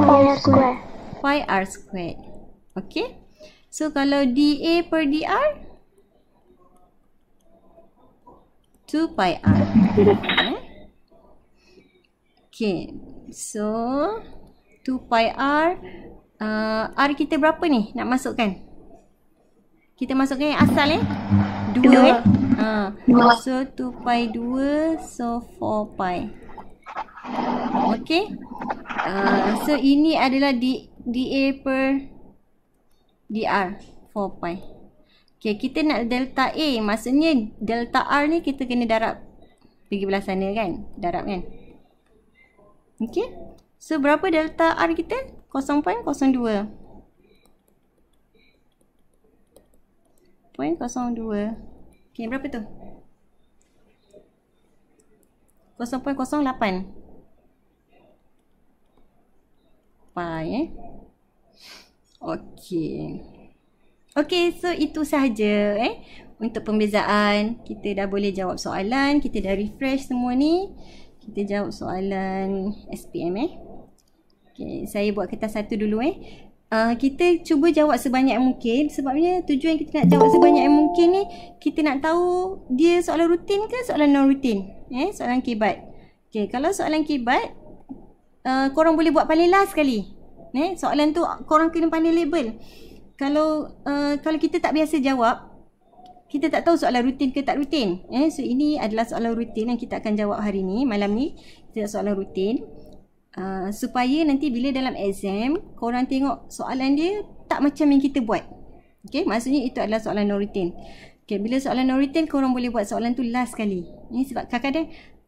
Pi R squared. Pi R squared. Okay. So, kalau DA per DR? 2 pi R. Okay. So, 2 pi R. Uh, R kita berapa ni nak masukkan? Kita masukkan yang asal eh. 2 eh. Ha. So 2 pi 2 so 4 pi. Okey. Uh, ha, so ini adalah D, DA per DR four pi. Okay, kita nak delta A. Maksudnya delta R ni kita kena darab pergi belah sana kan? Darab kan? Okay. So berapa delta R kita? 0.02. 0.02 Okay, berapa tu? 0.08 Pi eh Okay Okay, so itu sahaja eh Untuk pembezaan Kita dah boleh jawab soalan Kita dah refresh semua ni Kita jawab soalan SPM eh Okay, saya buat kertas satu dulu eh uh, kita cuba jawab sebanyak mungkin sebabnya tujuan kita nak jawab sebanyak mungkin ni kita nak tahu dia soalan rutin ke soalan non rutin eh soalan kibat Okay, kalau soalan kibat uh, korang boleh buat paling last sekali eh soalan tu korang kena pandai label kalau uh, kalau kita tak biasa jawab kita tak tahu soalan rutin ke tak rutin. Eh, so ini adalah soalan rutin yang kita akan jawab hari ni, malam ni. Kita soalan rutin. Uh, supaya nanti bila dalam exam korang tengok soalan dia tak macam yang kita buat. Okay, maksudnya itu adalah soalan no written. Okay, bila soalan no written korang boleh buat soalan tu last sekali. Ini sebab kadang-kadang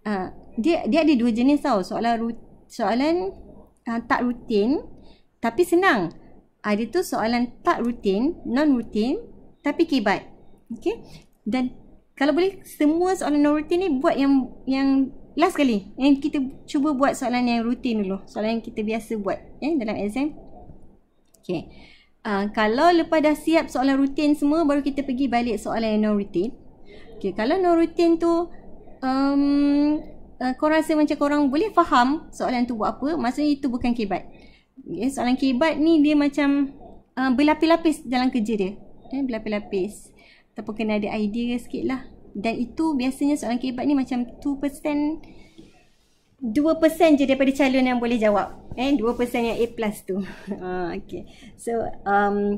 uh, dia, dia ada dua jenis tau. Soalan, soalan uh, tak rutin tapi senang. Ada tu soalan tak rutin, non rutin tapi kibat. Okay, dan kalau boleh semua soalan no routine ni buat yang yang Last sekali. And kita cuba buat soalan yang rutin dulu. Soalan yang kita biasa buat eh, dalam exam. Okay. Uh, ah, kalau lepas dah siap soalan rutin semua, baru kita pergi balik soalan yang non-rutin. Okay, kalau non-rutin tu, um, uh, korang rasa macam korang boleh faham soalan tu buat apa, maksudnya itu bukan kibat. Okay, soalan kibat ni dia macam uh, berlapis-lapis dalam kerja dia. Eh, berlapis-lapis. Ataupun kena ada idea sikit lah dan itu biasanya soalan kehebat ni macam 2% 2% je daripada calon yang boleh jawab eh 2% yang A plus tu [laughs] ah, okay. so um,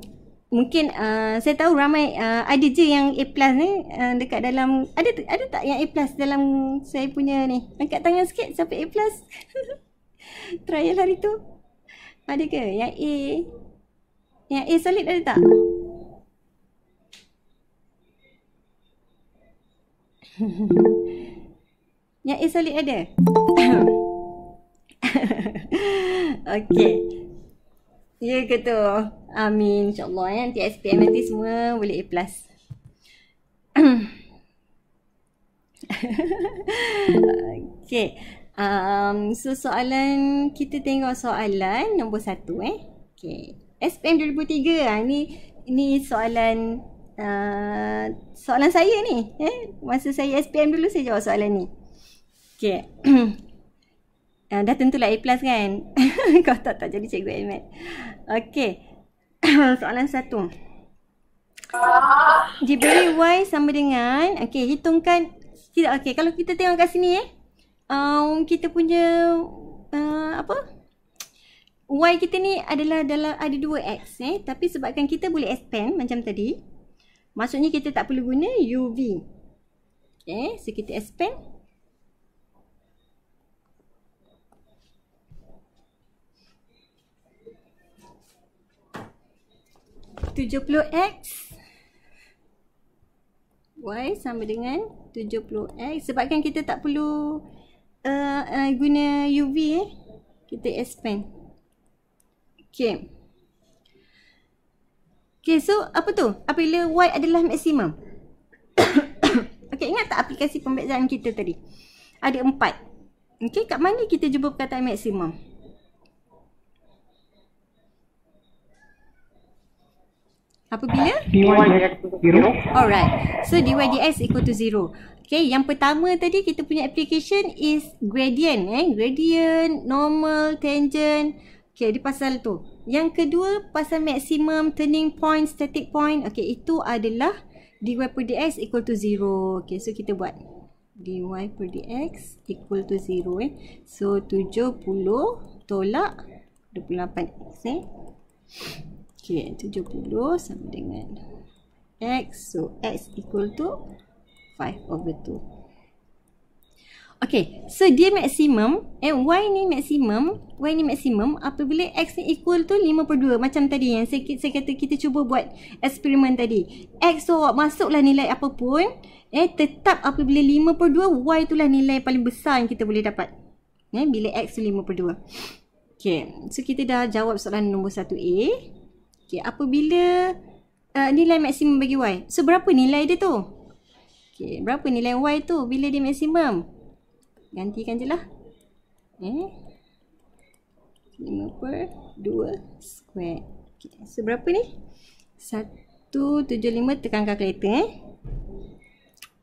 mungkin uh, saya tahu ramai uh, ada je yang A plus ni uh, dekat dalam ada ada tak yang A plus dalam saya punya ni angkat tangan sikit sampai A plus [laughs] trial hari tu ada ke yang A yang A solid ada tak? [laughs] Yang A solid ada? [laughs] okay. Ya ke tu? Amin. InsyaAllah ya. Nanti SPM nanti semua boleh A plus. [coughs] okay. Um, so soalan kita tengok soalan nombor satu eh. Okay. SPM 2003. Ha. Ini ah, ini soalan uh, soalan saya ni. Eh? Masa saya SPM dulu saya jawab soalan ni. Okay. uh, [clears throat] dah tentulah A plus kan? [laughs] Kau tak tak jadi cikgu Ahmed. Okay. [clears throat] soalan satu. Diberi Y sama dengan Okay, hitungkan kita, Okay, kalau kita tengok kat sini eh um, Kita punya uh, Apa Y kita ni adalah dalam ada dua x eh Tapi sebabkan kita boleh expand macam tadi Maksudnya kita tak perlu guna UV. Eh, so kita expand. Tujuh puluh X. Y sama dengan tujuh puluh x sebabkan kita tak perlu uh, uh, guna UV eh. Kita expand. Okay. Okay, so apa tu? Apabila Y adalah maksimum. [coughs] okay, ingat tak aplikasi pembezaan kita tadi? Ada empat. Okay, kat mana kita jumpa perkataan maksimum? Apabila? Dy dx 0. Alright. So, dy dx equal to zero. Okay, yang pertama tadi kita punya application is gradient. Eh? Gradient, normal, tangent. Okay, dia pasal tu. Yang kedua pasal maximum turning point, static point. Okay, itu adalah dy per dx equal to 0. Okay, so kita buat dy per dx equal to 0 eh. So, 70 tolak 28x eh. Okay, 70 sama dengan x. So, x equal to 5 over 2. Okay, so dia maksimum and y ni maksimum, y ni maksimum apabila x ni equal tu 5 per 2 macam tadi yang saya, saya kata kita cuba buat eksperimen tadi. X tu so, masuklah nilai apa pun eh tetap apabila 5 per 2 y itulah nilai paling besar yang kita boleh dapat. Eh, bila x tu 5 per 2. Okay, so kita dah jawab soalan nombor 1A. Okay, apabila uh, nilai maksimum bagi y. So berapa nilai dia tu? Okay, berapa nilai y tu bila dia maksimum? gantikan je lah eh 5 per 2 square okay. so berapa ni 175 tekan kalkulator eh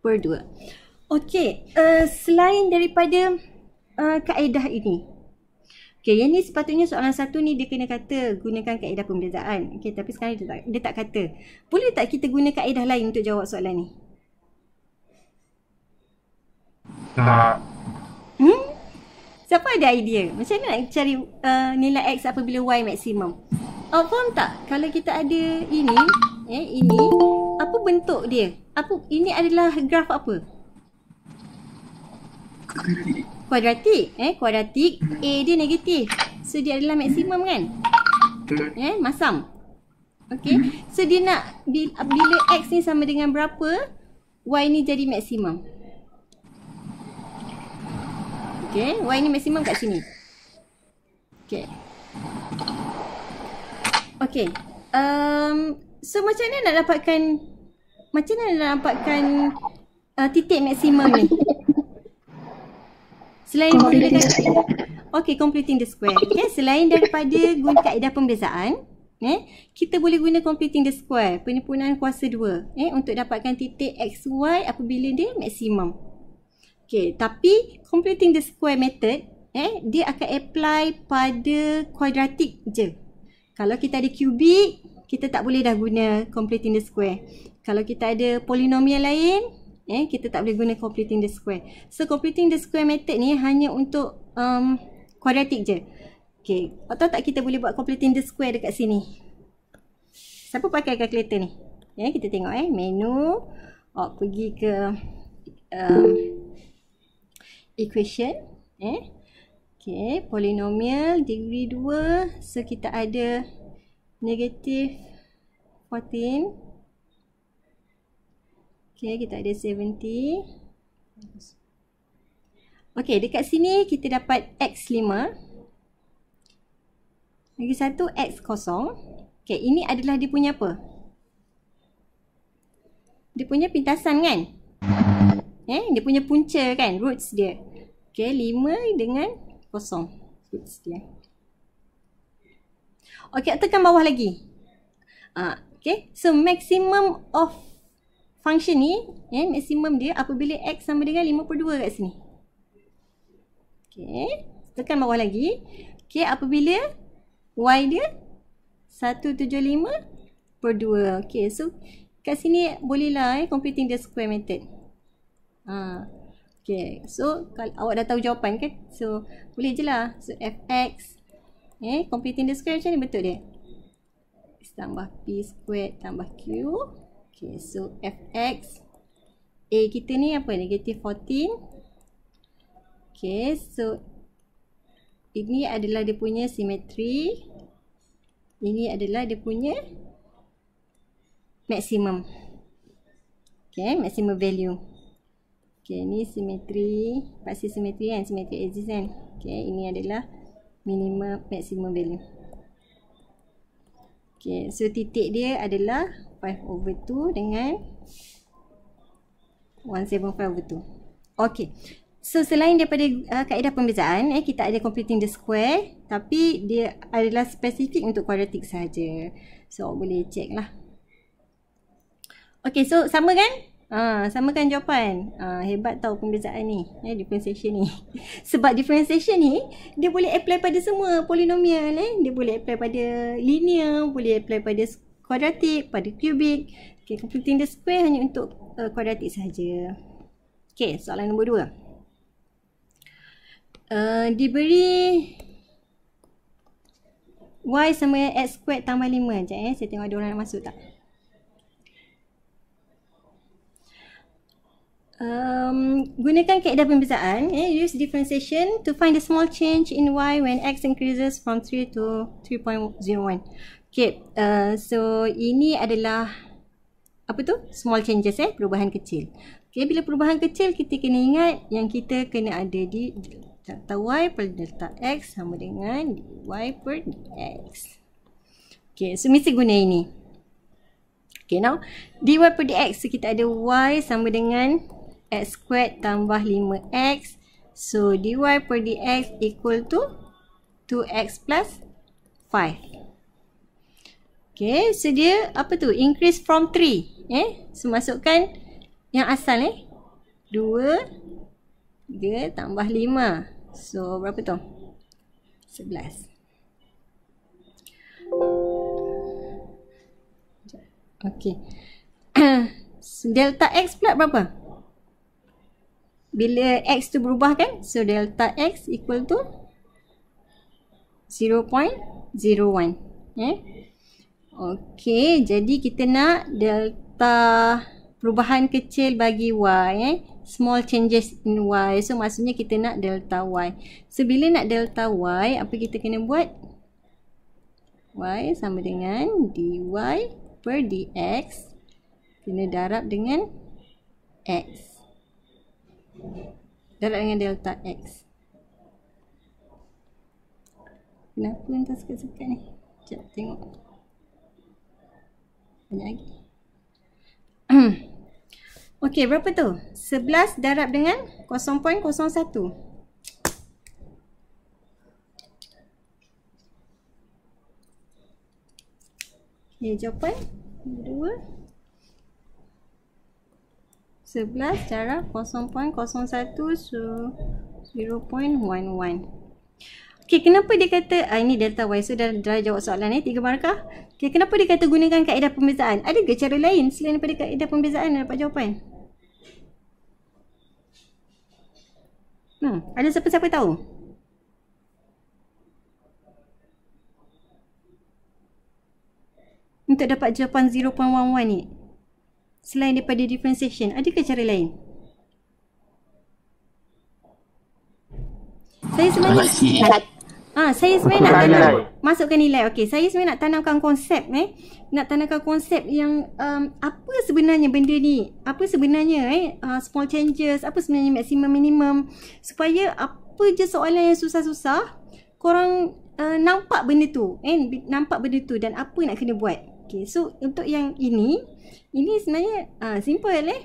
per 2 ok uh, eh, selain daripada uh, kaedah ini Okay, yang ni sepatutnya soalan satu ni dia kena kata gunakan kaedah pembezaan. Okay, tapi sekarang dia tak, dia tak kata. Boleh tak kita guna kaedah lain untuk jawab soalan ni? Tak. Siapa ada idea? Macam mana nak cari uh, nilai X apabila Y maksimum? Oh, faham tak? Kalau kita ada ini, eh, ini, apa bentuk dia? Apa Ini adalah graf apa? Kuadratik. Eh, kuadratik. A dia negatif. So, dia adalah maksimum kan? Eh, masam. Okay. So, dia nak bila X ni sama dengan berapa, Y ni jadi maksimum. Okay, eh, Y ni maksimum kat sini. Okay. Okay. Um, so macam mana nak dapatkan macam mana nak dapatkan uh, titik maksimum ni? Selain menggunakan Okay, completing the square. Okay, selain daripada guna kaedah pembezaan, eh, kita boleh guna completing the square, penyempurnaan kuasa dua, eh, untuk dapatkan titik XY apabila dia maksimum. Okay, tapi completing the square method, eh, dia akan apply pada kuadratik je. Kalau kita ada kubik, kita tak boleh dah guna completing the square. Kalau kita ada polinomial lain, eh, kita tak boleh guna completing the square. So, completing the square method ni hanya untuk um, quadratic je. Okay, atau tak kita boleh buat completing the square dekat sini? Siapa pakai calculator ni? Eh, kita tengok eh, menu. Oh, pergi ke... Um, equation eh okey polynomial, degree 2 so kita ada negatif 14 okey kita ada 70 okey dekat sini kita dapat x5 lagi satu x kosong okey ini adalah dia punya apa dia punya pintasan kan eh dia punya punca kan roots dia Okey lima dengan kosong. okey. dia. Okay, tekan bawah lagi. Uh, ah, okay, so maximum of function ni, eh, maximum dia apabila x sama dengan lima per dua kat sini. Okey, tekan bawah lagi. Okay, apabila y dia satu tujuh lima per dua. Okey so kat sini bolehlah eh, computing the square method. Haa. Uh. Okay, so kalau awak dah tahu jawapan kan? So, boleh je lah. So, fx, eh, computing the square macam ni betul dia? X tambah p squared tambah q. Okay, so fx, a kita ni apa? Negative 14. Okay, so ini adalah dia punya simetri. Ini adalah dia punya maksimum. Okay, maksimum value. Okay, ni simetri, pasti simetri kan, simetri edges kan. Okay, ini adalah minimum maximum value. Okay, so titik dia adalah 5 over 2 dengan 175 over 2. Okey. So selain daripada uh, kaedah pembezaan eh kita ada completing the square tapi dia adalah spesifik untuk quadratic saja. So boleh check lah. Okay so sama kan? Ah, sama kan jawapan? Ah, hebat tau pembezaan ni. Eh, differentiation ni. [laughs] Sebab differentiation ni, dia boleh apply pada semua polinomial. Eh? Dia boleh apply pada linear, boleh apply pada kuadratik pada kubik Okay, completing the square hanya untuk uh, quadratic sahaja. Okay, soalan nombor dua. Uh, diberi y sama dengan x squared tambah lima sekejap eh. Saya tengok ada orang nak masuk tak. Um, gunakan kaedah pembezaan eh, Use differentiation to find the small change in y When x increases from 3 to 3.01 Okay, uh, so ini adalah Apa tu? Small changes eh, perubahan kecil Okay, bila perubahan kecil kita kena ingat Yang kita kena ada di delta y per delta x Sama dengan y per x. Okay, so mesti guna ini Okay, now dy per dx so kita ada y sama dengan x squared tambah 5x. So, dy per dx equal to 2x plus 5. Okay, so dia apa tu? Increase from 3. Eh? So, masukkan yang asal eh. 2, 3 tambah 5. So, berapa tu? 11. Okay. [coughs] delta x plat berapa? 2 bila x tu berubah kan so delta x equal to 0.01 eh okey jadi kita nak delta perubahan kecil bagi y eh small changes in y so maksudnya kita nak delta y so bila nak delta y apa kita kena buat y sama dengan dy per dx kena darab dengan x Darab dengan delta x Kenapa yang tak suka-suka ni? Sekejap tengok Banyak lagi [clears throat] Okey, berapa tu? 11 darab dengan 0.01 Okey, jawapan 2 3 4 5 11 darab 0.01 Okey, kenapa dia kata uh, ini delta y so dah, dah jawab soalan ni eh? tiga markah Okey, kenapa dia kata gunakan kaedah pembezaan ada ke cara lain selain daripada kaedah pembezaan dapat jawapan hmm, ada siapa-siapa tahu untuk dapat jawapan 0.11 ni selain daripada differentiation? Adakah cara lain? Saya sebenarnya Ah, ha, saya sebenarnya nak tanam, masukkan nilai. Okey, saya sebenarnya nak tanamkan konsep eh. Nak tanamkan konsep yang um, apa sebenarnya benda ni? Apa sebenarnya eh uh, small changes, apa sebenarnya maximum minimum supaya apa je soalan yang susah-susah korang uh, nampak benda tu, eh nampak benda tu dan apa nak kena buat. Okey, so untuk yang ini ini sebenarnya uh, simple eh.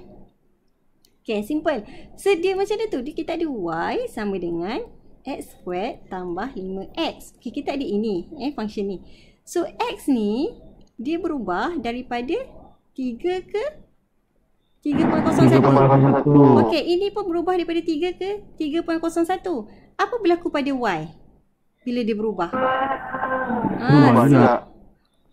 Okay, simple. So, dia macam mana tu? Dia kita ada y sama dengan x squared tambah 5x. Okay, kita ada ini, eh, function ni. So, x ni, dia berubah daripada 3 ke 3.01. Okey, ini pun berubah daripada 3 ke 3.01. Apa berlaku pada y? Bila dia berubah? Ah,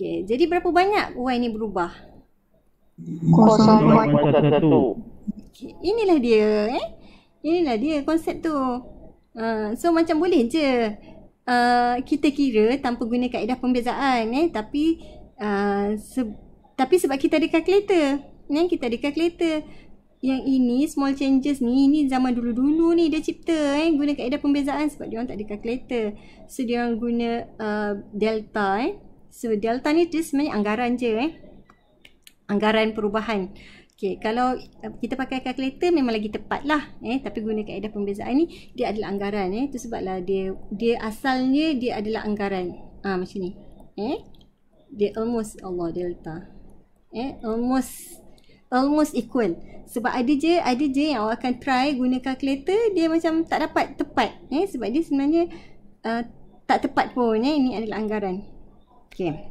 Okay, jadi berapa banyak Y ni berubah? 0.1 okay. Inilah dia eh Inilah dia konsep tu uh, So macam boleh je uh, Kita kira tanpa guna kaedah pembezaan eh Tapi uh, se- Tapi sebab kita ada calculator eh? Kita ada calculator Yang ini small changes ni Ini zaman dulu-dulu ni dia cipta eh Guna kaedah pembezaan sebab dia orang tak ada calculator So dia orang guna uh, delta eh So delta ni dia sebenarnya anggaran je eh. Anggaran perubahan. Okay, kalau eh, kita pakai kalkulator memang lagi tepat lah. Eh, tapi guna kaedah pembezaan ni, dia adalah anggaran. Eh. Itu sebablah dia dia asalnya dia adalah anggaran. Ah ha, macam ni. Eh, dia almost Allah delta. Eh, almost almost equal. Sebab ada je, ada je yang awak akan try guna kalkulator, dia macam tak dapat tepat. Eh, sebab dia sebenarnya uh, tak tepat pun. Eh. Ini adalah anggaran. Okay.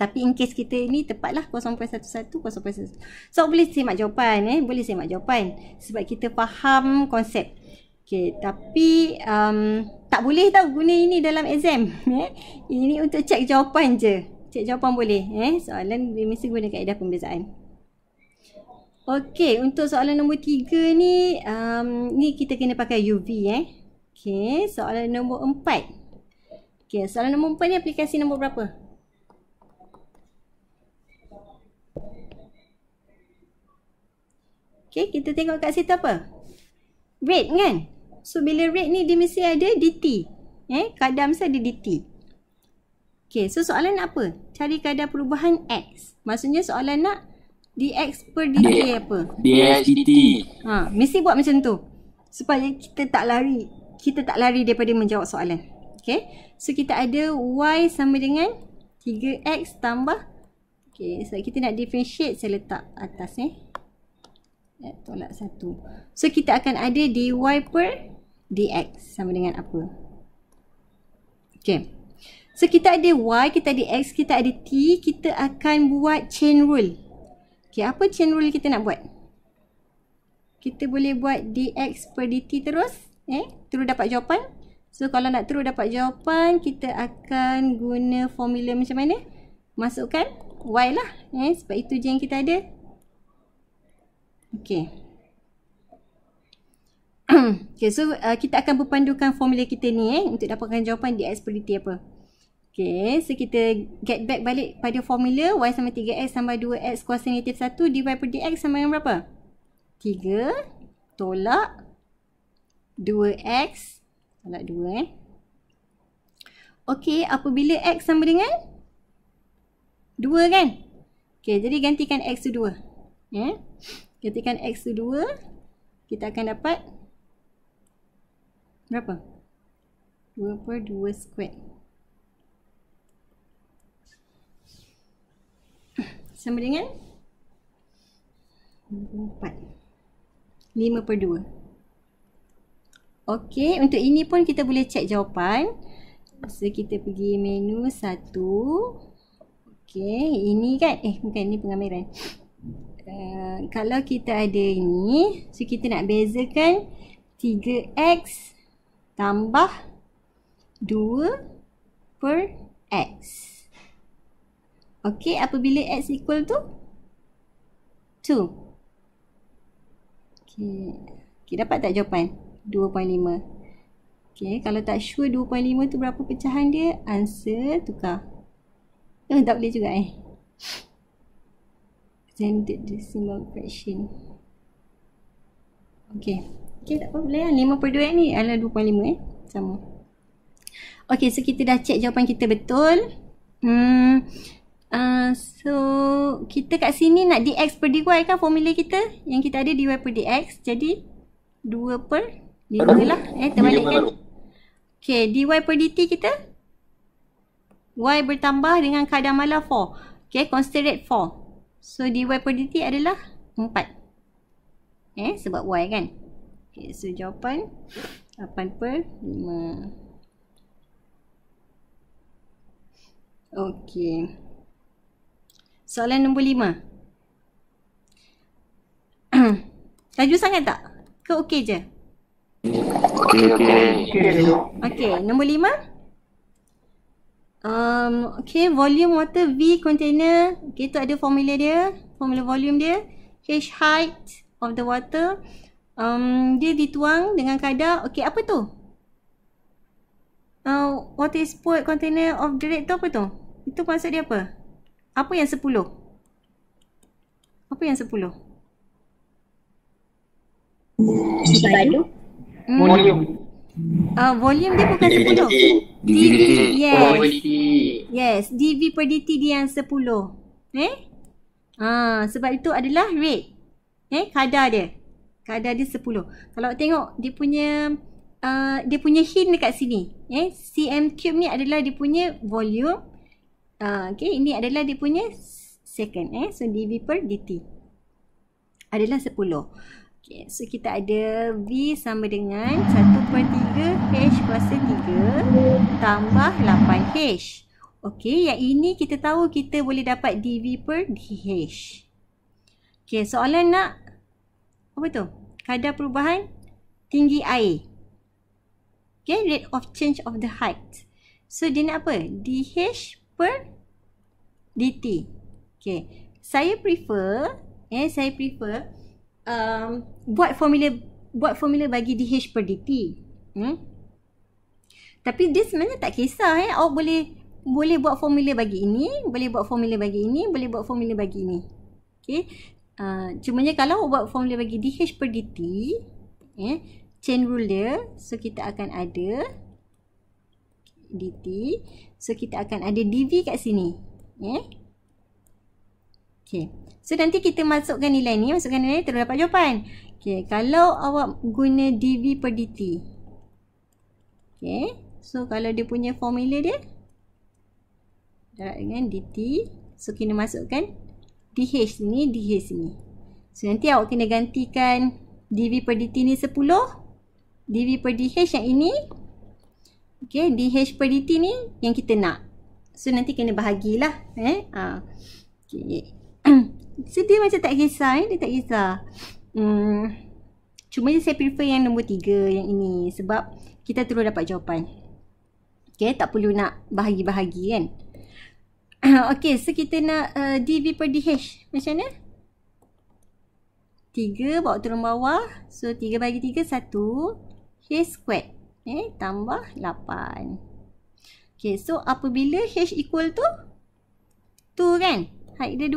Tapi in case kita ni tepatlah 0.11, 0.11. So boleh semak jawapan eh. Boleh semak jawapan. Sebab kita faham konsep. Okay. Tapi um, tak boleh tau guna ini dalam exam. [laughs] Eh? Ini untuk cek jawapan je. Cek jawapan boleh. Eh? Soalan dia mesti guna kaedah pembezaan. Okay. Untuk soalan nombor tiga ni. Um, ni kita kena pakai UV eh. Okay. Soalan nombor empat. Okey, soalan nombor empat ni aplikasi nombor berapa? Okay, kita tengok kat situ apa? Rate kan? So, bila red ni dia mesti ada DT. Eh, kadar mesti ada DT. Okay, so soalan apa? Cari kadar perubahan X. Maksudnya soalan nak DX per DT D- apa? DX DT. Ha, mesti buat macam tu. Supaya kita tak lari. Kita tak lari daripada menjawab soalan. Okay. So kita ada y sama dengan 3x tambah. Okay. So kita nak differentiate saya letak atas ni. Eh. Eh, tolak satu. So kita akan ada dy per dx sama dengan apa. Okay. So kita ada y, kita ada x, kita ada t. Kita akan buat chain rule. Okay. Apa chain rule kita nak buat? Kita boleh buat dx per dt terus. Eh, terus dapat jawapan So kalau nak terus dapat jawapan, kita akan guna formula macam mana? Masukkan Y lah. Eh, sebab itu je yang kita ada. Okay. [clears throat] okay, so uh, kita akan berpandukan formula kita ni eh, untuk dapatkan jawapan di X peliti apa. Okay, so kita get back balik pada formula Y sama 3X sama 2X kuasa negatif 1 divide per DX sama dengan berapa? 3 tolak 2X kuasa Alat 2 eh. Okey, apabila X sama dengan 2 kan? Okey, jadi gantikan X tu 2. Eh? Ya. Gantikan X tu 2. Kita akan dapat berapa? 2 per 2 square. Sama dengan 4. 5 per 2. Okey, untuk ini pun kita boleh cek jawapan. So kita pergi menu satu. Okey, ini kan eh bukan ini pengamiran. Uh, kalau kita ada ini, so kita nak bezakan 3x tambah 2 per x. Okey, apabila x equal tu? 2. Okey, kita okay, dapat tak jawapan? 2.5 Okay, kalau tak sure 2.5 tu berapa pecahan dia Answer tukar Eh, tak boleh juga eh Presented decimal fraction Okay Okay, tak apa boleh lah 5 per 2 eh, ni adalah 2.5 eh Sama Okay, so kita dah check jawapan kita betul Hmm Uh, so kita kat sini nak dx per dy kan formula kita yang kita ada dy per dx jadi 2 per 5 baru. lah eh terbalikkan. Okay dy per dt kita. Y bertambah dengan kadar malah 4. Okay constant rate 4. So dy per dt adalah 4. Eh sebab y kan. Okay so jawapan 8 per 5. Okay. Soalan nombor 5. [clears throat] Laju sangat tak? Ke okey je? Okey, okey. Okey, nombor lima. Um, okay, volume water V container. Okay, tu ada formula dia. Formula volume dia. H height of the water. Um, dia dituang dengan kadar. Okay, apa tu? Uh, what is put container of the rate tu apa tu? Itu maksud dia apa? Apa yang sepuluh? Apa yang sepuluh? Sepuluh volume. Uh, volume dia bukan DVD 10. DVD. DVD. DVD. Yes. DVD. Yes. DV per DT dia yang 10. Eh? Ah, sebab itu adalah rate. Eh, kadar dia. Kadar dia 10. Kalau tengok dia punya uh, dia punya hin dekat sini. Eh, cm cube ni adalah dia punya volume. Uh, okay, ini adalah dia punya second. Eh, so DV per DT adalah Okay, so kita ada V sama dengan 1.3 H kuasa 3 tambah 8 H. Okay, yang ini kita tahu kita boleh dapat dV per dH. Okay, soalan nak, apa tu? Kadar perubahan tinggi air. Okay, rate of change of the height. So, dia nak apa? dH per dT. Okay, saya prefer, eh, saya prefer, um, buat formula buat formula bagi DH per DT. Hmm? Tapi dia sebenarnya tak kisah eh. Awak boleh boleh buat formula bagi ini, boleh buat formula bagi ini, boleh buat formula bagi ini. Okay. Uh, cumanya kalau buat formula bagi DH per DT, eh, chain rule dia, so kita akan ada DT. So kita akan ada DV kat sini. Eh. Okay. So nanti kita masukkan nilai ni Masukkan nilai ni terus dapat jawapan Okay kalau awak guna DV per DT Okay So kalau dia punya formula dia Darat dengan DT So kena masukkan DH ni DH ni So nanti awak kena gantikan DV per DT ni 10 DV per DH yang ini Okay DH per DT ni yang kita nak So nanti kena bahagilah eh? ah, Okay [clears throat] So dia macam tak kisah eh. Dia tak kisah. Hmm. Cuma saya prefer yang nombor tiga yang ini. Sebab kita terus dapat jawapan. Okay. Tak perlu nak bahagi-bahagi kan. [clears throat] okay. So kita nak uh, DV per DH. Macam mana? Tiga bawa turun bawah. So tiga bagi tiga satu. H squared. Eh, tambah lapan. Okay, so apabila H equal tu? 2 kan? Height dia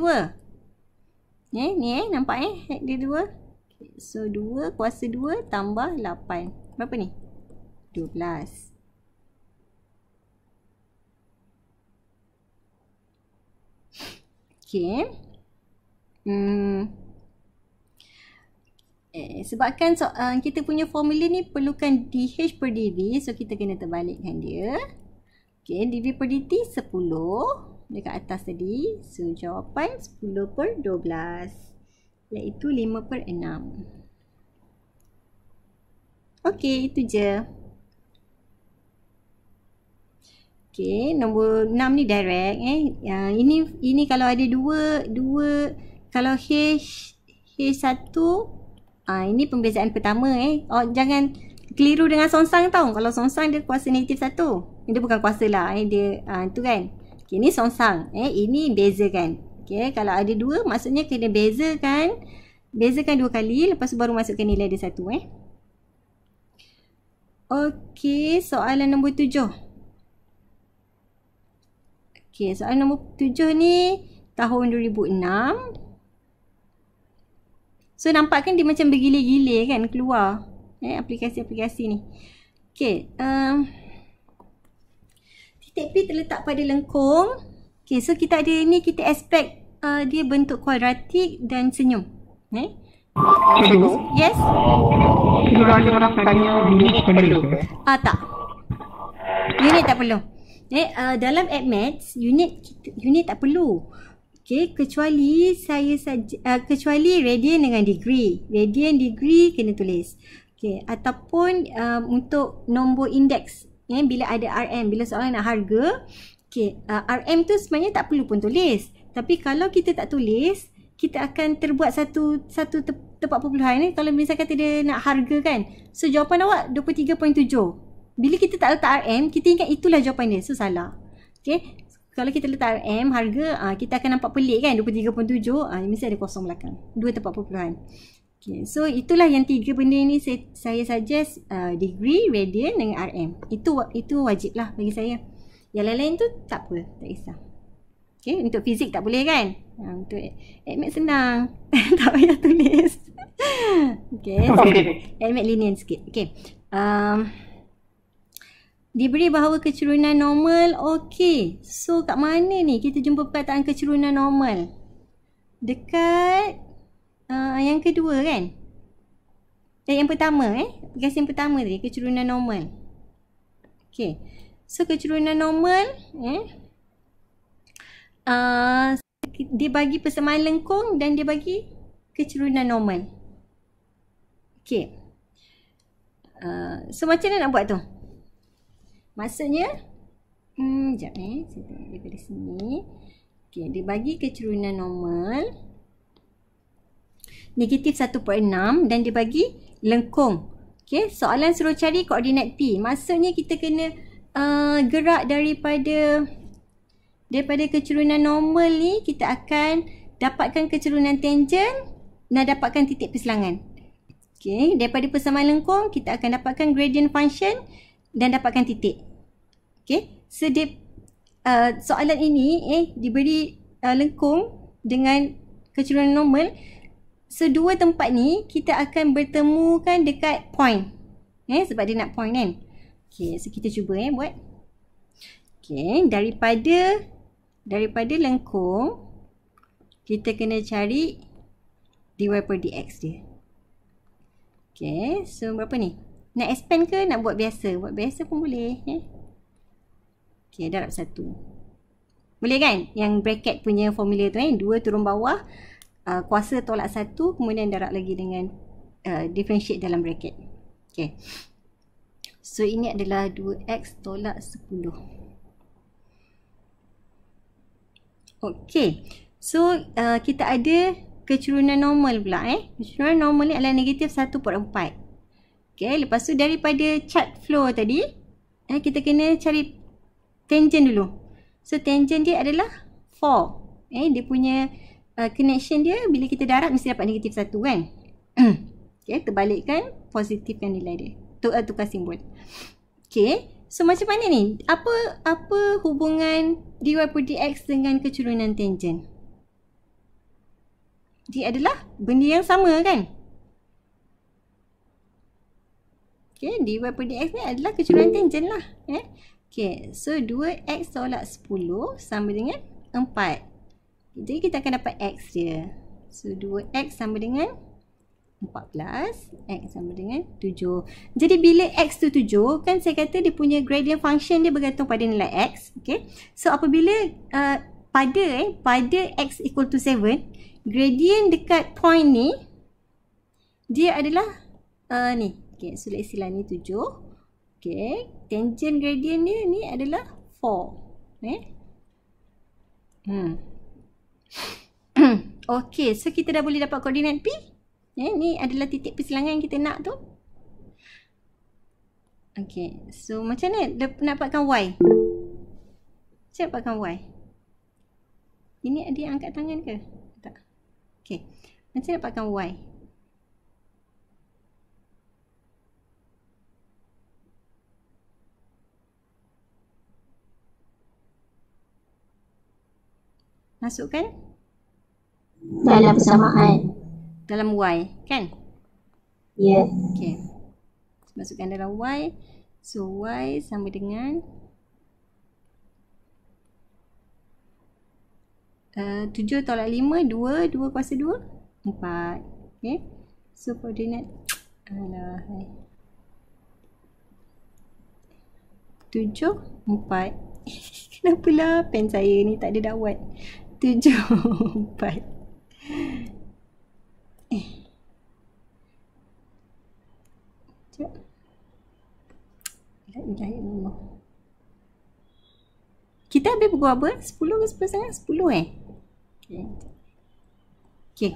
Eh, ni eh, nampak eh, dia dua. So, dua kuasa dua tambah lapan. Berapa ni? belas. Okay. Hmm. Eh, sebabkan so, uh, kita punya formula ni perlukan dH per dV. So, kita kena terbalikkan dia. Okay, dV per dT 10 dekat atas tadi. So, jawapan 10 per 12. Iaitu 5 per 6. Okey, itu je. Okey, nombor 6 ni direct. Eh. Ya, ini ini kalau ada dua, dua kalau H, H1, ha, ah, ini pembezaan pertama. Eh. Oh, jangan keliru dengan sonsang tau. Kalau sonsang dia kuasa negatif satu. Dia bukan kuasa lah. Eh. Dia, ha, itu kan. Okey ni songsang. Eh ini bezakan. Okay, kalau ada dua maksudnya kena bezakan. Bezakan dua kali lepas tu baru masukkan nilai dia satu eh. Okay, soalan nombor tujuh. Okay, soalan nombor tujuh ni tahun 2006. So nampak kan dia macam bergilir-gilir kan keluar eh aplikasi-aplikasi ni. Okay. Um, titik P terletak pada lengkung. Okay, so kita ada ni kita expect uh, dia bentuk kuadratik dan senyum. Eh? Okay. Yes? Kita ada orang tanya unit perlu ke? Ah, tak. Unit tak perlu. Eh, uh, dalam Maths unit unit tak perlu. Okay, kecuali saya saja, uh, kecuali radian dengan degree. Radian degree kena tulis. Okay, ataupun uh, untuk nombor indeks eh, bila ada RM, bila soalan nak harga, okay, uh, RM tu sebenarnya tak perlu pun tulis. Tapi kalau kita tak tulis, kita akan terbuat satu satu te- tempat perpuluhan ni. Eh? Kalau misalkan dia nak harga kan. So jawapan awak 23.7. Bila kita tak letak RM, kita ingat itulah jawapan dia. So salah. Okay. Kalau kita letak RM, harga, uh, kita akan nampak pelik kan 23.7. Uh, mesti ada kosong belakang. Dua tempat perpuluhan. Okay, so itulah yang tiga benda ni saya, saya suggest uh, degree, radian dengan RM. Itu itu wajiblah bagi saya. Yang lain-lain tu tak apa, tak kisah. Okay, untuk fizik tak boleh kan? Ha, untuk admit senang. [laughs] tak payah tulis. [laughs] okay, so, [laughs] admit linian sikit. Okay. Um, diberi bahawa kecerunan normal, okay. So kat mana ni kita jumpa perkataan kecerunan normal? Dekat Uh, yang kedua kan? Eh, yang pertama eh. Gas yang pertama tadi, kecerunan normal. Okay. So, kecerunan normal eh. Uh, dia bagi persamaan lengkung dan dia bagi kecerunan normal. Okay. Uh, ah, so, macam mana nak buat tu? Maksudnya, hmm, sekejap eh. Saya tengok daripada sini. Okay, dia bagi kecerunan normal negatif 1.6 dan dia bagi lengkung. Okay, soalan suruh cari koordinat P. Maksudnya kita kena uh, gerak daripada daripada kecerunan normal ni kita akan dapatkan kecerunan tangent dan dapatkan titik persilangan. Okay, daripada persamaan lengkung kita akan dapatkan gradient function dan dapatkan titik. Okay, so dia, uh, soalan ini eh diberi uh, lengkung dengan kecerunan normal sedua tempat ni kita akan bertemu kan dekat point. Eh sebab dia nak point kan. Okey, so kita cuba eh buat. Okey, daripada daripada lengkung kita kena cari dy per dx dia. Okey, so berapa ni? Nak expand ke nak buat biasa? Buat biasa pun boleh eh. Okey, darab satu. Boleh kan? Yang bracket punya formula tu kan? Eh? Dua turun bawah uh, kuasa tolak satu kemudian darab lagi dengan uh, differentiate dalam bracket. Okay. So ini adalah 2x tolak 10. Okay. So uh, kita ada kecerunan normal pula eh. Kecerunan normal ni adalah negatif 1.4. Okay. Lepas tu daripada chart flow tadi. Eh, kita kena cari tangent dulu. So tangent dia adalah 4. Eh, dia punya uh, connection dia bila kita darat mesti dapat negatif satu kan. [clears throat] okay, terbalikkan positif yang nilai dia. Tu uh, tukar simbol. Okay, so macam mana ni? Apa apa hubungan dy per dx dengan kecurunan tangent? Dia adalah benda yang sama kan? Okay, dy per dx ni adalah kecurunan tangent lah. Eh? Okay, so 2x tolak 10 sama dengan 4. Jadi kita akan dapat X dia. So 2X sama dengan 14. X sama dengan 7. Jadi bila X tu 7 kan saya kata dia punya gradient function dia bergantung pada nilai X. Okay. So apabila uh, pada eh, pada X equal to 7 gradient dekat point ni dia adalah uh, ni. Okay. So let's see lah ni 7. Okay. Tangent gradient dia ni adalah 4. Eh. Hmm. [coughs] okay, so kita dah boleh dapat koordinat P. Eh, ni adalah titik persilangan yang kita nak tu. Okay, so macam ni nak dapatkan Y. Siapa dapatkan Y? Ini dia angkat tangan ke? Tak. Okay, macam dapatkan Y? masukkan dalam persamaan dalam y kan ya yeah. okey masukkan dalam y so y sama dengan eh, uh, 7 tolak 5 2 2 kuasa 2 4 okey so koordinat alah 7 4 [laughs] Kenapa lah pen saya ni tak ada dawat tujuh [laughs] eh. empat. Kita habis pukul apa? 10 ke 10 sangat? 10 eh? Okay. okay.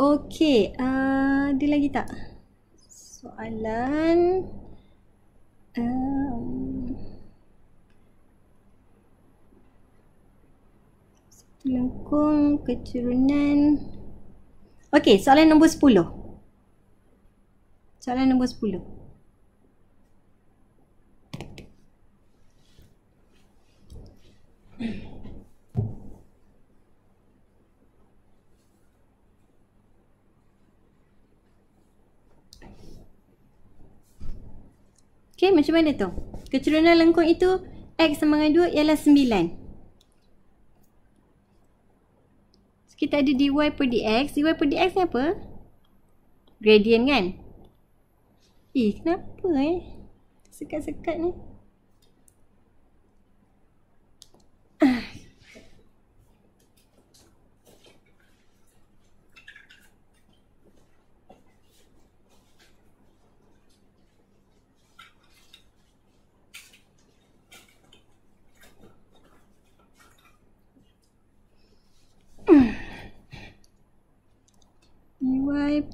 okay. Uh, ada lagi tak? Soalan. Um, Lengkung keturunan. Okey, soalan nombor sepuluh, Soalan nombor sepuluh, Okey, macam mana tu? Kecerunan lengkung itu X sama dengan 2 ialah 9. kita ada dy per dx. dy per dx ni apa? Gradient kan? Eh, kenapa eh? Sekat-sekat ni.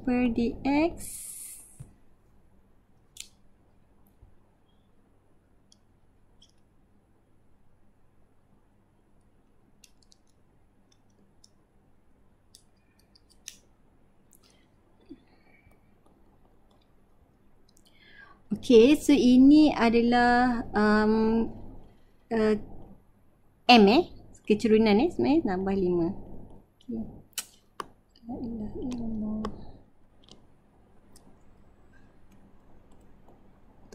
over dx Okay, so ini adalah um, uh, M eh, kecerunan eh, sebenarnya tambah 5. Okay.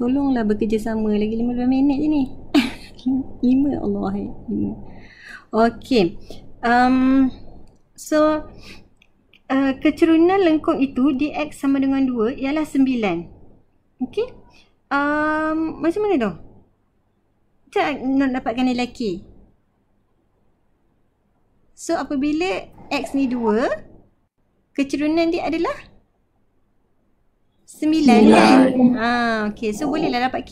tolonglah bekerjasama lagi 15 minit je ni 5 [laughs] Allah 5 eh. Okay um, So uh, Kecerunan lengkung itu DX sama dengan 2 Ialah 9 Okay um, Macam mana tu? Macam eh, nak dapatkan nilai K? So apabila X ni 2 Kecerunan dia adalah Sembilan kan? Ha, ah, okay. So bolehlah dapat K.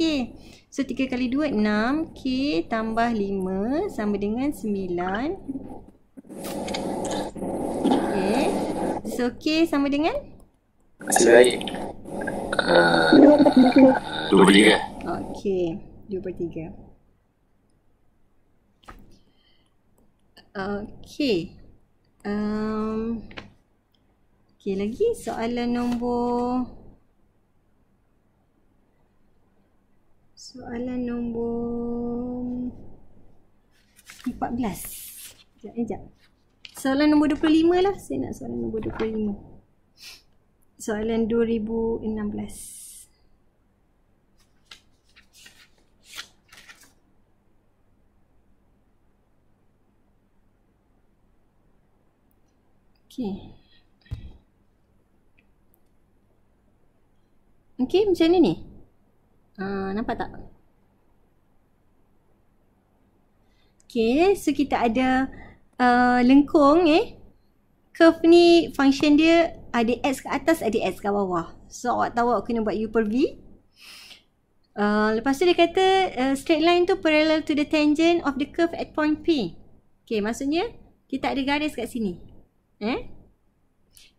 So tiga kali dua, enam. K tambah lima sama dengan sembilan. Okay. So K sama dengan? Masih baik. Ah, dua per tiga. Okay. Dua per tiga. Okay. Um, okay lagi soalan nombor soalan nombor 14. Sekejap, eh, sekejap. Soalan nombor 25 lah. Saya nak soalan nombor 25. Soalan 2016. Okay. Okay, macam ni ni. Ah, nampak tak? Okay, so kita ada uh, lengkung eh. Curve ni function dia ada X ke atas, ada X ke bawah. So awak tahu awak kena buat U per V. Uh, lepas tu dia kata uh, straight line tu parallel to the tangent of the curve at point P. Okay, maksudnya kita ada garis kat sini. Eh?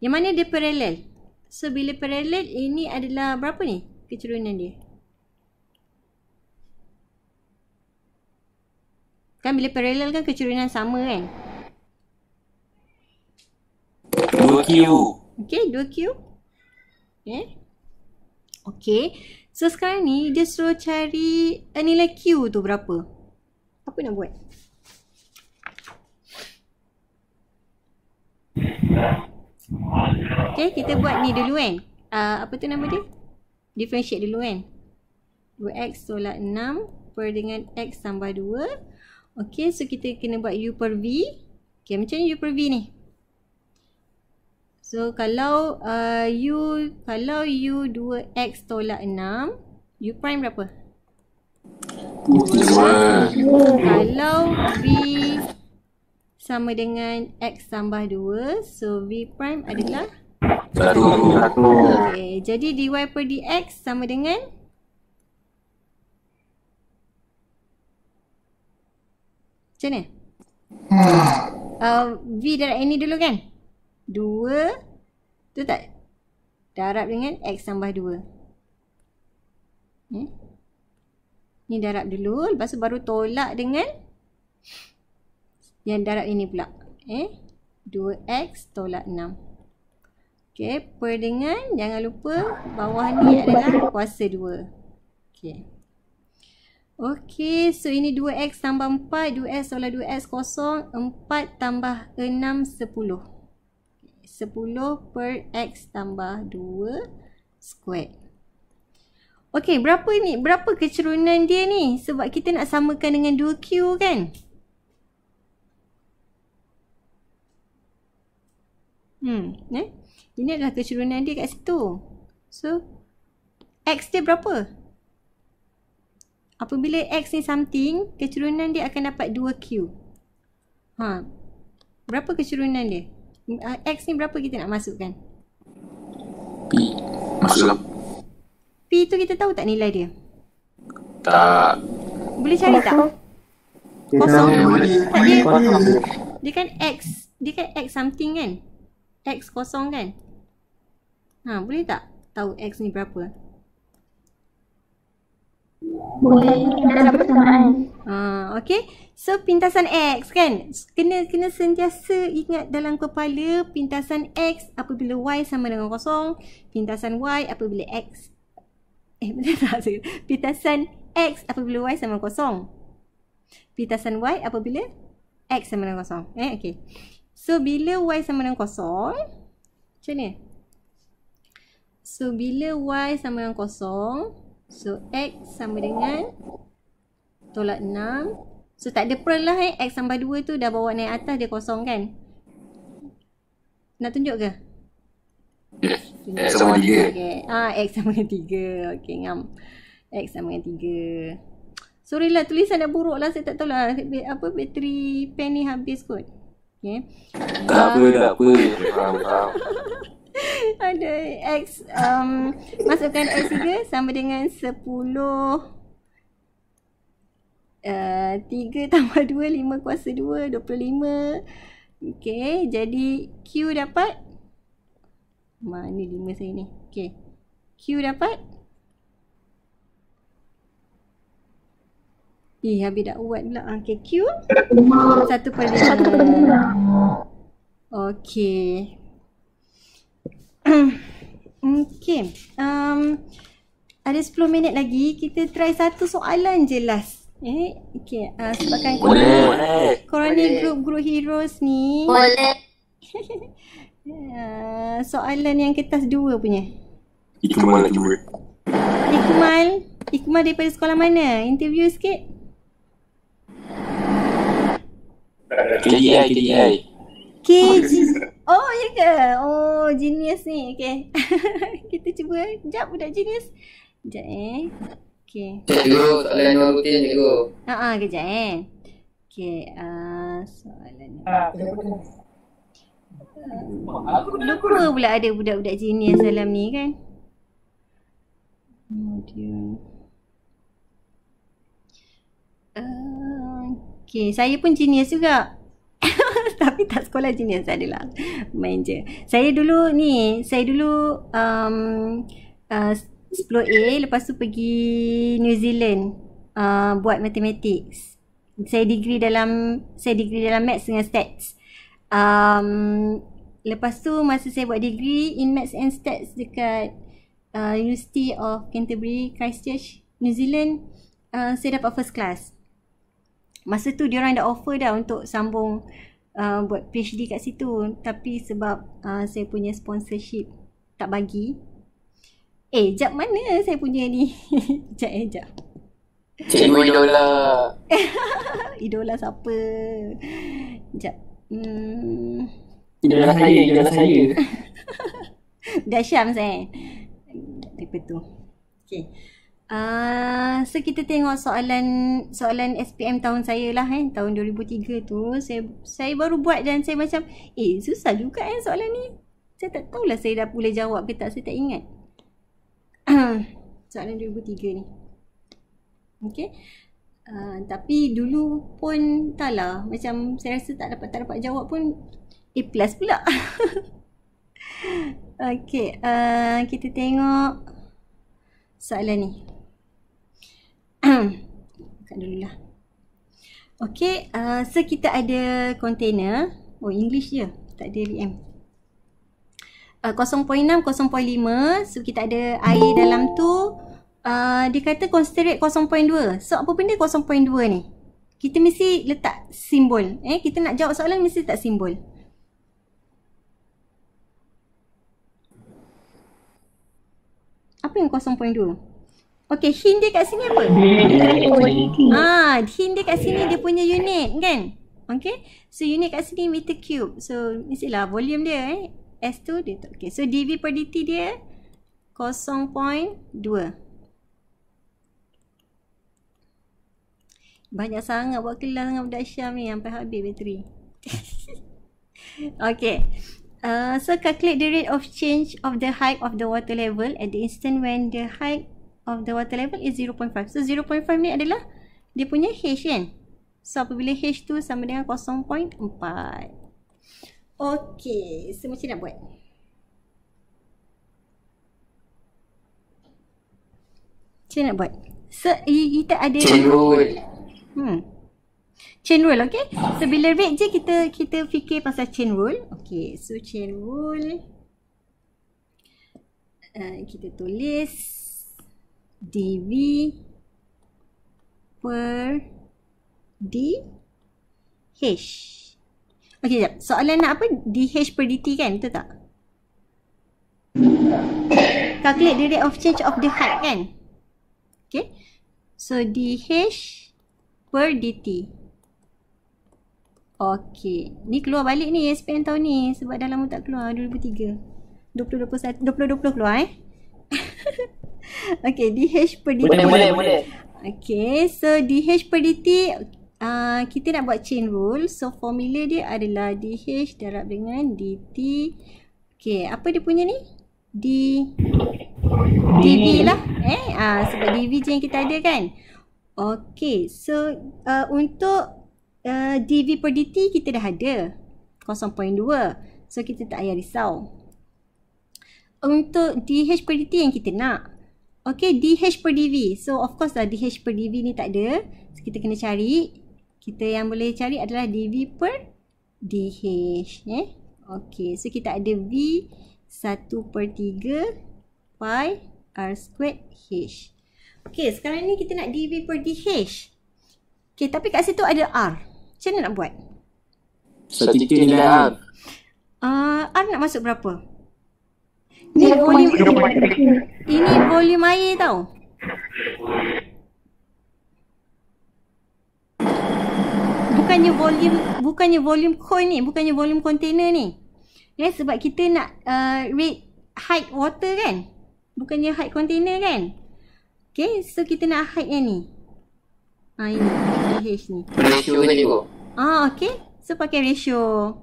Yang mana dia parallel? So bila parallel ini adalah berapa ni kecerunan dia? Kan bila parallel kan kecerunan sama kan? 2Q. Okay, 2Q. Eh? Okay. Okay. So sekarang ni dia suruh cari eh, nilai Q tu berapa? Apa nak buat? Okay, kita buat ni dulu kan. Uh, apa tu nama dia? Differentiate dulu kan. 2x tolak 6 per dengan x tambah 2 Okay, so kita kena buat U per V. Okay, macam ni U per V ni. So, kalau uh, U, kalau U 2X tolak 6, U prime berapa? Kalau V sama dengan X tambah 2, so V prime adalah? Okay, jadi dy per dx sama dengan? Macam mana? Hmm. Uh, V darab A ni dulu kan? 2 tu tak? Darab dengan X tambah 2. Hmm? Ya. Ni darab dulu. Lepas tu baru tolak dengan yang darab ini pula. Eh? Ya. 2X tolak 6. Okay. Per dengan jangan lupa bawah ni adalah kuasa 2. Okay. Okey, so ini 2x tambah 4, 2x oleh 2x kosong, 4 tambah 6, 10. 10 per x tambah 2 square. Okey, berapa ini? Berapa kecerunan dia ni? Sebab kita nak samakan dengan 2q kan? Hmm, eh? Ini adalah kecerunan dia kat situ. So, x dia berapa? Apabila X ni something, keturunan dia akan dapat 2Q. Ha. Berapa keturunan dia? X ni berapa kita nak masukkan? P. Masuklah. P tu kita tahu tak nilai dia? Tak. Boleh cari tak? Kosong. Tak, dia, dia kan X. Dia kan X something kan? X kosong kan? Ha, boleh tak tahu X ni berapa? Boleh dalam persamaan. Ha, ah, okay. So pintasan X kan kena kena sentiasa ingat dalam kepala pintasan X apabila Y sama dengan kosong pintasan Y apabila X eh [laughs] benar tak saya pintasan X apabila Y sama dengan kosong pintasan Y apabila X sama dengan kosong eh okay so bila Y sama dengan kosong macam ni so bila Y sama dengan kosong So, X sama dengan tolak 6. So, tak ada peran lah eh. X tambah 2 tu dah bawa naik atas, dia kosong kan? Nak tunjuk ke? X sama dengan 3. Ah, X sama dengan 3. Okay, ngam. X sama dengan 3. Sorry lah, tulisan dah buruk lah. Saya tak tahu lah. Apa, bateri pen ni habis kot. Okay. Tak apa, tak apa. Faham, faham. Ada X um, Masukkan X juga sama dengan 10 uh, 3 [laughs] tambah 2 5 kuasa 2 25 Okay jadi Q dapat Mana 5 saya ni Okay Q dapat Eh habis dah uat pula ah, Okay Q 1 per 5 Okay [coughs] okay. Um, ada 10 minit lagi. Kita try satu soalan je last. Eh, okay. Uh, sebabkan Boleh. Korani Group Group Heroes ni. Boleh. [laughs] uh, soalan yang kertas dua punya. Ikmal lah Ikmal. Ikmal daripada sekolah mana? Interview sikit. KGI, KGI. KGI. KGI. Oh, ya ke? Oh, genius ni. Okay. [laughs] Kita cuba. Sekejap, budak genius. Sekejap eh. Okay. Cikgu, eh. Ah, soalan yang rutin, cikgu. Haa, uh-uh, kejap eh. Okay, uh, soalan ni. Lupa pula ada budak-budak genius dalam ni kan? Oh, dia. Uh, ah, okay, saya pun genius juga. [laughs] tapi tak sekolah genius adalah main je saya dulu ni saya dulu um, uh, 10A lepas tu pergi New Zealand uh, buat matematik saya degree dalam saya degree dalam maths dengan stats um, lepas tu masa saya buat degree in maths and stats dekat uh, University of Canterbury Christchurch New Zealand uh, saya dapat first class masa tu dia orang dah offer dah untuk sambung uh, buat PhD kat situ tapi sebab uh, saya punya sponsorship tak bagi. Eh, jap mana saya punya ni? [laughs] jap eh, jap. Cikgu idola. [laughs] idola siapa? Jap. Hmm. Idola saya, idola saya. [laughs] Dah syam saya. Eh? Tipe tu. Okay. Ah, so kita tengok soalan soalan SPM tahun saya lah eh tahun 2003 tu saya saya baru buat dan saya macam eh susah juga eh soalan ni. Saya tak tahulah saya dah boleh jawab ke tak saya tak ingat. [clears throat] soalan 2003 ni. Okay. Uh, ah, tapi dulu pun taklah macam saya rasa tak dapat tak dapat jawab pun A plus pula. [laughs] okay, uh, ah, kita tengok soalan ni. Buka [clears throat] dulu Okay, uh, so kita ada container Oh, English je, tak ada VM uh, 0.6, 0.5 So kita ada air dalam tu uh, Dia kata concentrate 0.2 So apa benda 0.2 ni? Kita mesti letak simbol Eh, Kita nak jawab soalan mesti letak simbol Apa yang 0.2? Okay, hin dia kat sini apa? Ah, hin dia kat sini dia punya unit kan? Okay, so unit kat sini meter cube. So, ni silah volume dia eh. S tu dia tu. Okay, so dv per dt dia 0.2. Banyak sangat buat kelas dengan budak Syam ni sampai habis bateri. [laughs] okay. Uh, so calculate the rate of change of the height of the water level at the instant when the height of the water level is 0.5. So 0.5 ni adalah dia punya H kan. So apabila H tu sama dengan 0.4. Okay, so macam nak buat? Macam nak buat? So, kita ada... Chain rule. Hmm. Chain rule, okay? So, bila rate je kita kita fikir pasal chain rule. Okay, so chain rule. Uh, kita tulis dv per dh. Okey, jap. Soalan nak apa? dh per dt kan? Betul tak? Calculate the rate of change of the heart kan? Okay. So, dh per dt. Okay. Ni keluar balik ni eh, SPM tahun ni. Sebab dah lama tak keluar. 2003. 2021. 2020 keluar eh. [laughs] [laughs] Okay, DH PDT. Boleh, boleh, boleh. Okay, so DH per PDT, uh, kita nak buat chain rule. So, formula dia adalah DH darab dengan DT. Okay, apa dia punya ni? D... DV lah. Eh, uh, sebab DV je yang kita ada kan? Okay, so uh, untuk uh, DV per DT kita dah ada. 0.2. So, kita tak payah risau. Untuk DH per DT yang kita nak. Okay, DH per DV. So, of course lah DH per DV ni tak ada. So, kita kena cari. Kita yang boleh cari adalah DV per DH. Eh? Okay, so kita ada V 1 per 3 pi R squared H. Okay, sekarang ni kita nak DV per DH. Okay, tapi kat situ ada R. Macam mana nak buat? Satu so, tiga nilai R. Uh, ah, R nak masuk berapa? Ni volume Ini volume air tau. Bukannya volume bukannya volume coin ni, bukannya volume container ni. Ya yeah, sebab kita nak uh, rate height water kan. Bukannya height container kan. Okay, so kita nak height yang ni. Ha, ini. pH ni. Ratio ni bu. Ah, okay. So pakai ratio.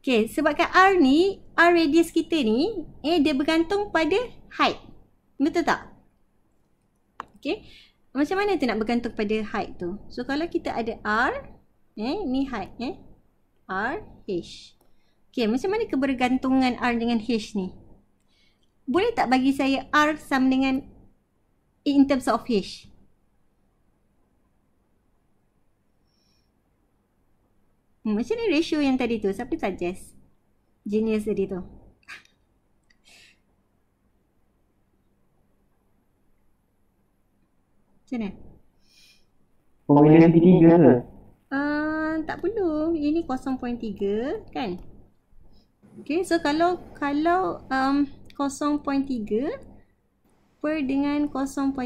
Okay, sebabkan R ni, R radius kita ni, eh dia bergantung pada height. Betul tak? Okay. Macam mana tu nak bergantung pada height tu? So, kalau kita ada R, eh, ni height, eh. R, H. Okay, macam mana kebergantungan R dengan H ni? Boleh tak bagi saya R sama dengan in terms of H? Hmm, macam ni ratio yang tadi tu. Siapa suggest? Genius tadi tu. Macam mana? Formula p ah, tak perlu. Ini 0.3 kan? Okay, so kalau kalau um, 0.3 per dengan 0.5,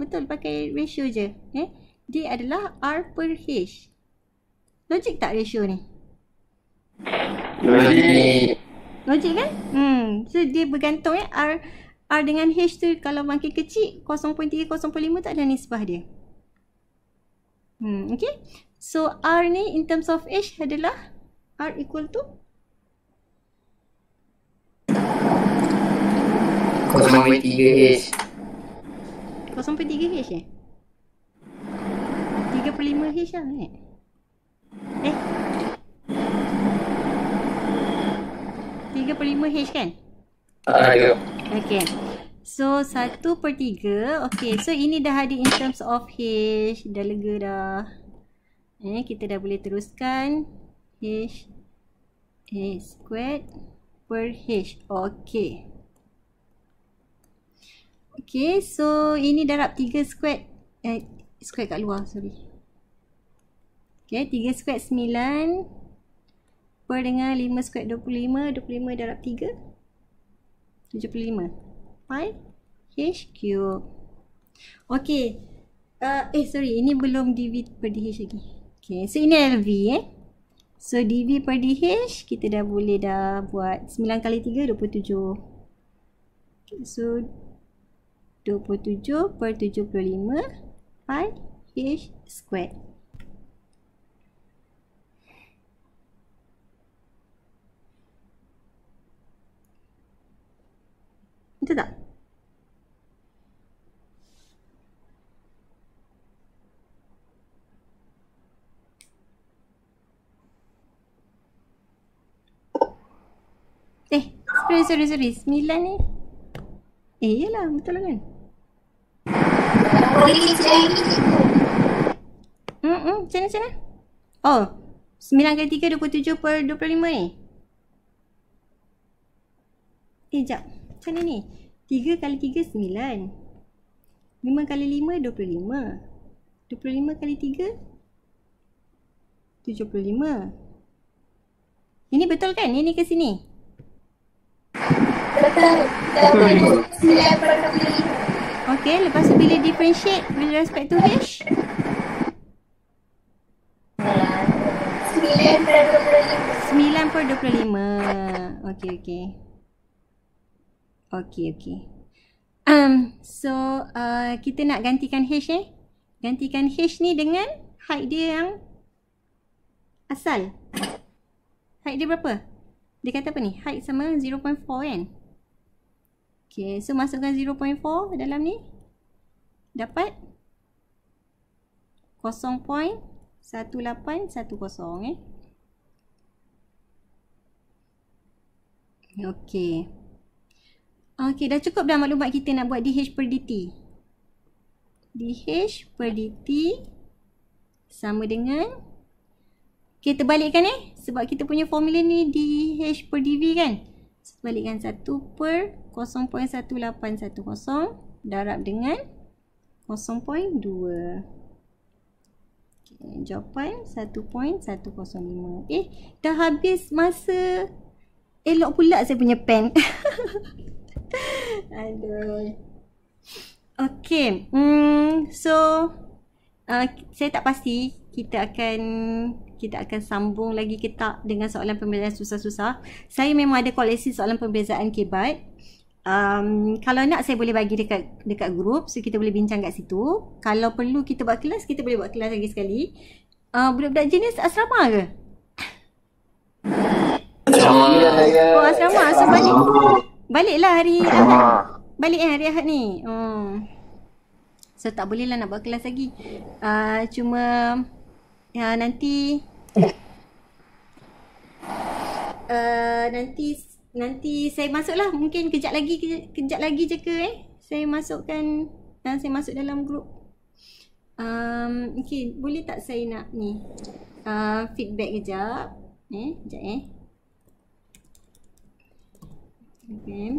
betul pakai ratio je. Eh? Dia adalah R per H. Logik tak ratio ni? Logik. Logik kan? Hmm. So dia bergantung eh R R dengan H tu kalau makin kecil 0.3 0.5 tak ada nisbah dia. Hmm, okay. So R ni in terms of H adalah R equal to 0.3H 0.3H eh? 35H lah eh? Eh? Tiga per lima H kan? Ah, ya. okay. So, satu per tiga. Okay, so ini dah ada in terms of H. Dah lega dah. Eh, kita dah boleh teruskan. H. H squared per H. Okay. Okay, so ini darab tiga squared. Eh, squared kat luar, sorry. Okay, 3 squared 9 per dengan 5 squared 25, 25 darab 3, 75. Pi h cube. Okay, Uh, eh, sorry. Ini belum dv per dh lagi. Okay, so ini lv eh. So, dv per dh kita dah boleh dah buat 9 kali 3, 27. Okay, so, 27 per 75 pi h squared. 字的。Eh, sorry, sorry, sorry. Sembilan ni. Eh, yelah. Betul kan? Hmm, hmm. Macam mana, Oh, sembilan kali tiga, dua puluh tujuh per dua puluh lima ni. Eh, jap. Macam mana ni? 3 kali 3, 9. 5 kali 5, 25. 25 kali 3, 75. Ini betul kan? Ini ke sini? Betul. Okey, lepas tu bila differentiate with respect to H? 9 per 25. 9 per lima. Okey, okey. Okey, okey. Um, so, uh, kita nak gantikan H eh. Gantikan H ni dengan height dia yang asal. Height dia berapa? Dia kata apa ni? Height sama 0.4 kan? Okay, so masukkan 0.4 dalam ni. Dapat 0.1810 eh. Okay. Okey, dah cukup dah maklumat kita nak buat DH per DT. DH per DT sama dengan Okey, terbalikkan eh. Sebab kita punya formula ni DH per DV kan. Terbalikkan 1 per 0.1810 darab dengan 0.2. Okay, jawapan 1.105. Okey, eh, dah habis masa. Elok pula saya punya pen. [laughs] Aduh. Okay. Hmm. So, uh, saya tak pasti kita akan kita akan sambung lagi kita dengan soalan pembezaan susah-susah. Saya memang ada koleksi soalan pembezaan kebaik. Um, kalau nak saya boleh bagi dekat dekat grup so kita boleh bincang kat situ. Kalau perlu kita buat kelas, kita boleh buat kelas lagi sekali. Uh, budak-budak jenis asrama ke? Asrama. Oh asrama. Asrama. asrama. asrama. asrama. asrama. asrama. asrama. asrama. Baliklah hari Ahad. Balik eh hari Ahad ni. Hmm. So tak boleh lah nak buat kelas lagi. Uh, cuma ya, uh, nanti uh, nanti nanti saya masuklah mungkin kejap lagi kejap, kejap lagi je ke eh. Saya masukkan dan uh, saya masuk dalam grup. Um, okay, boleh tak saya nak ni uh, feedback kejap? Eh, kejap eh. again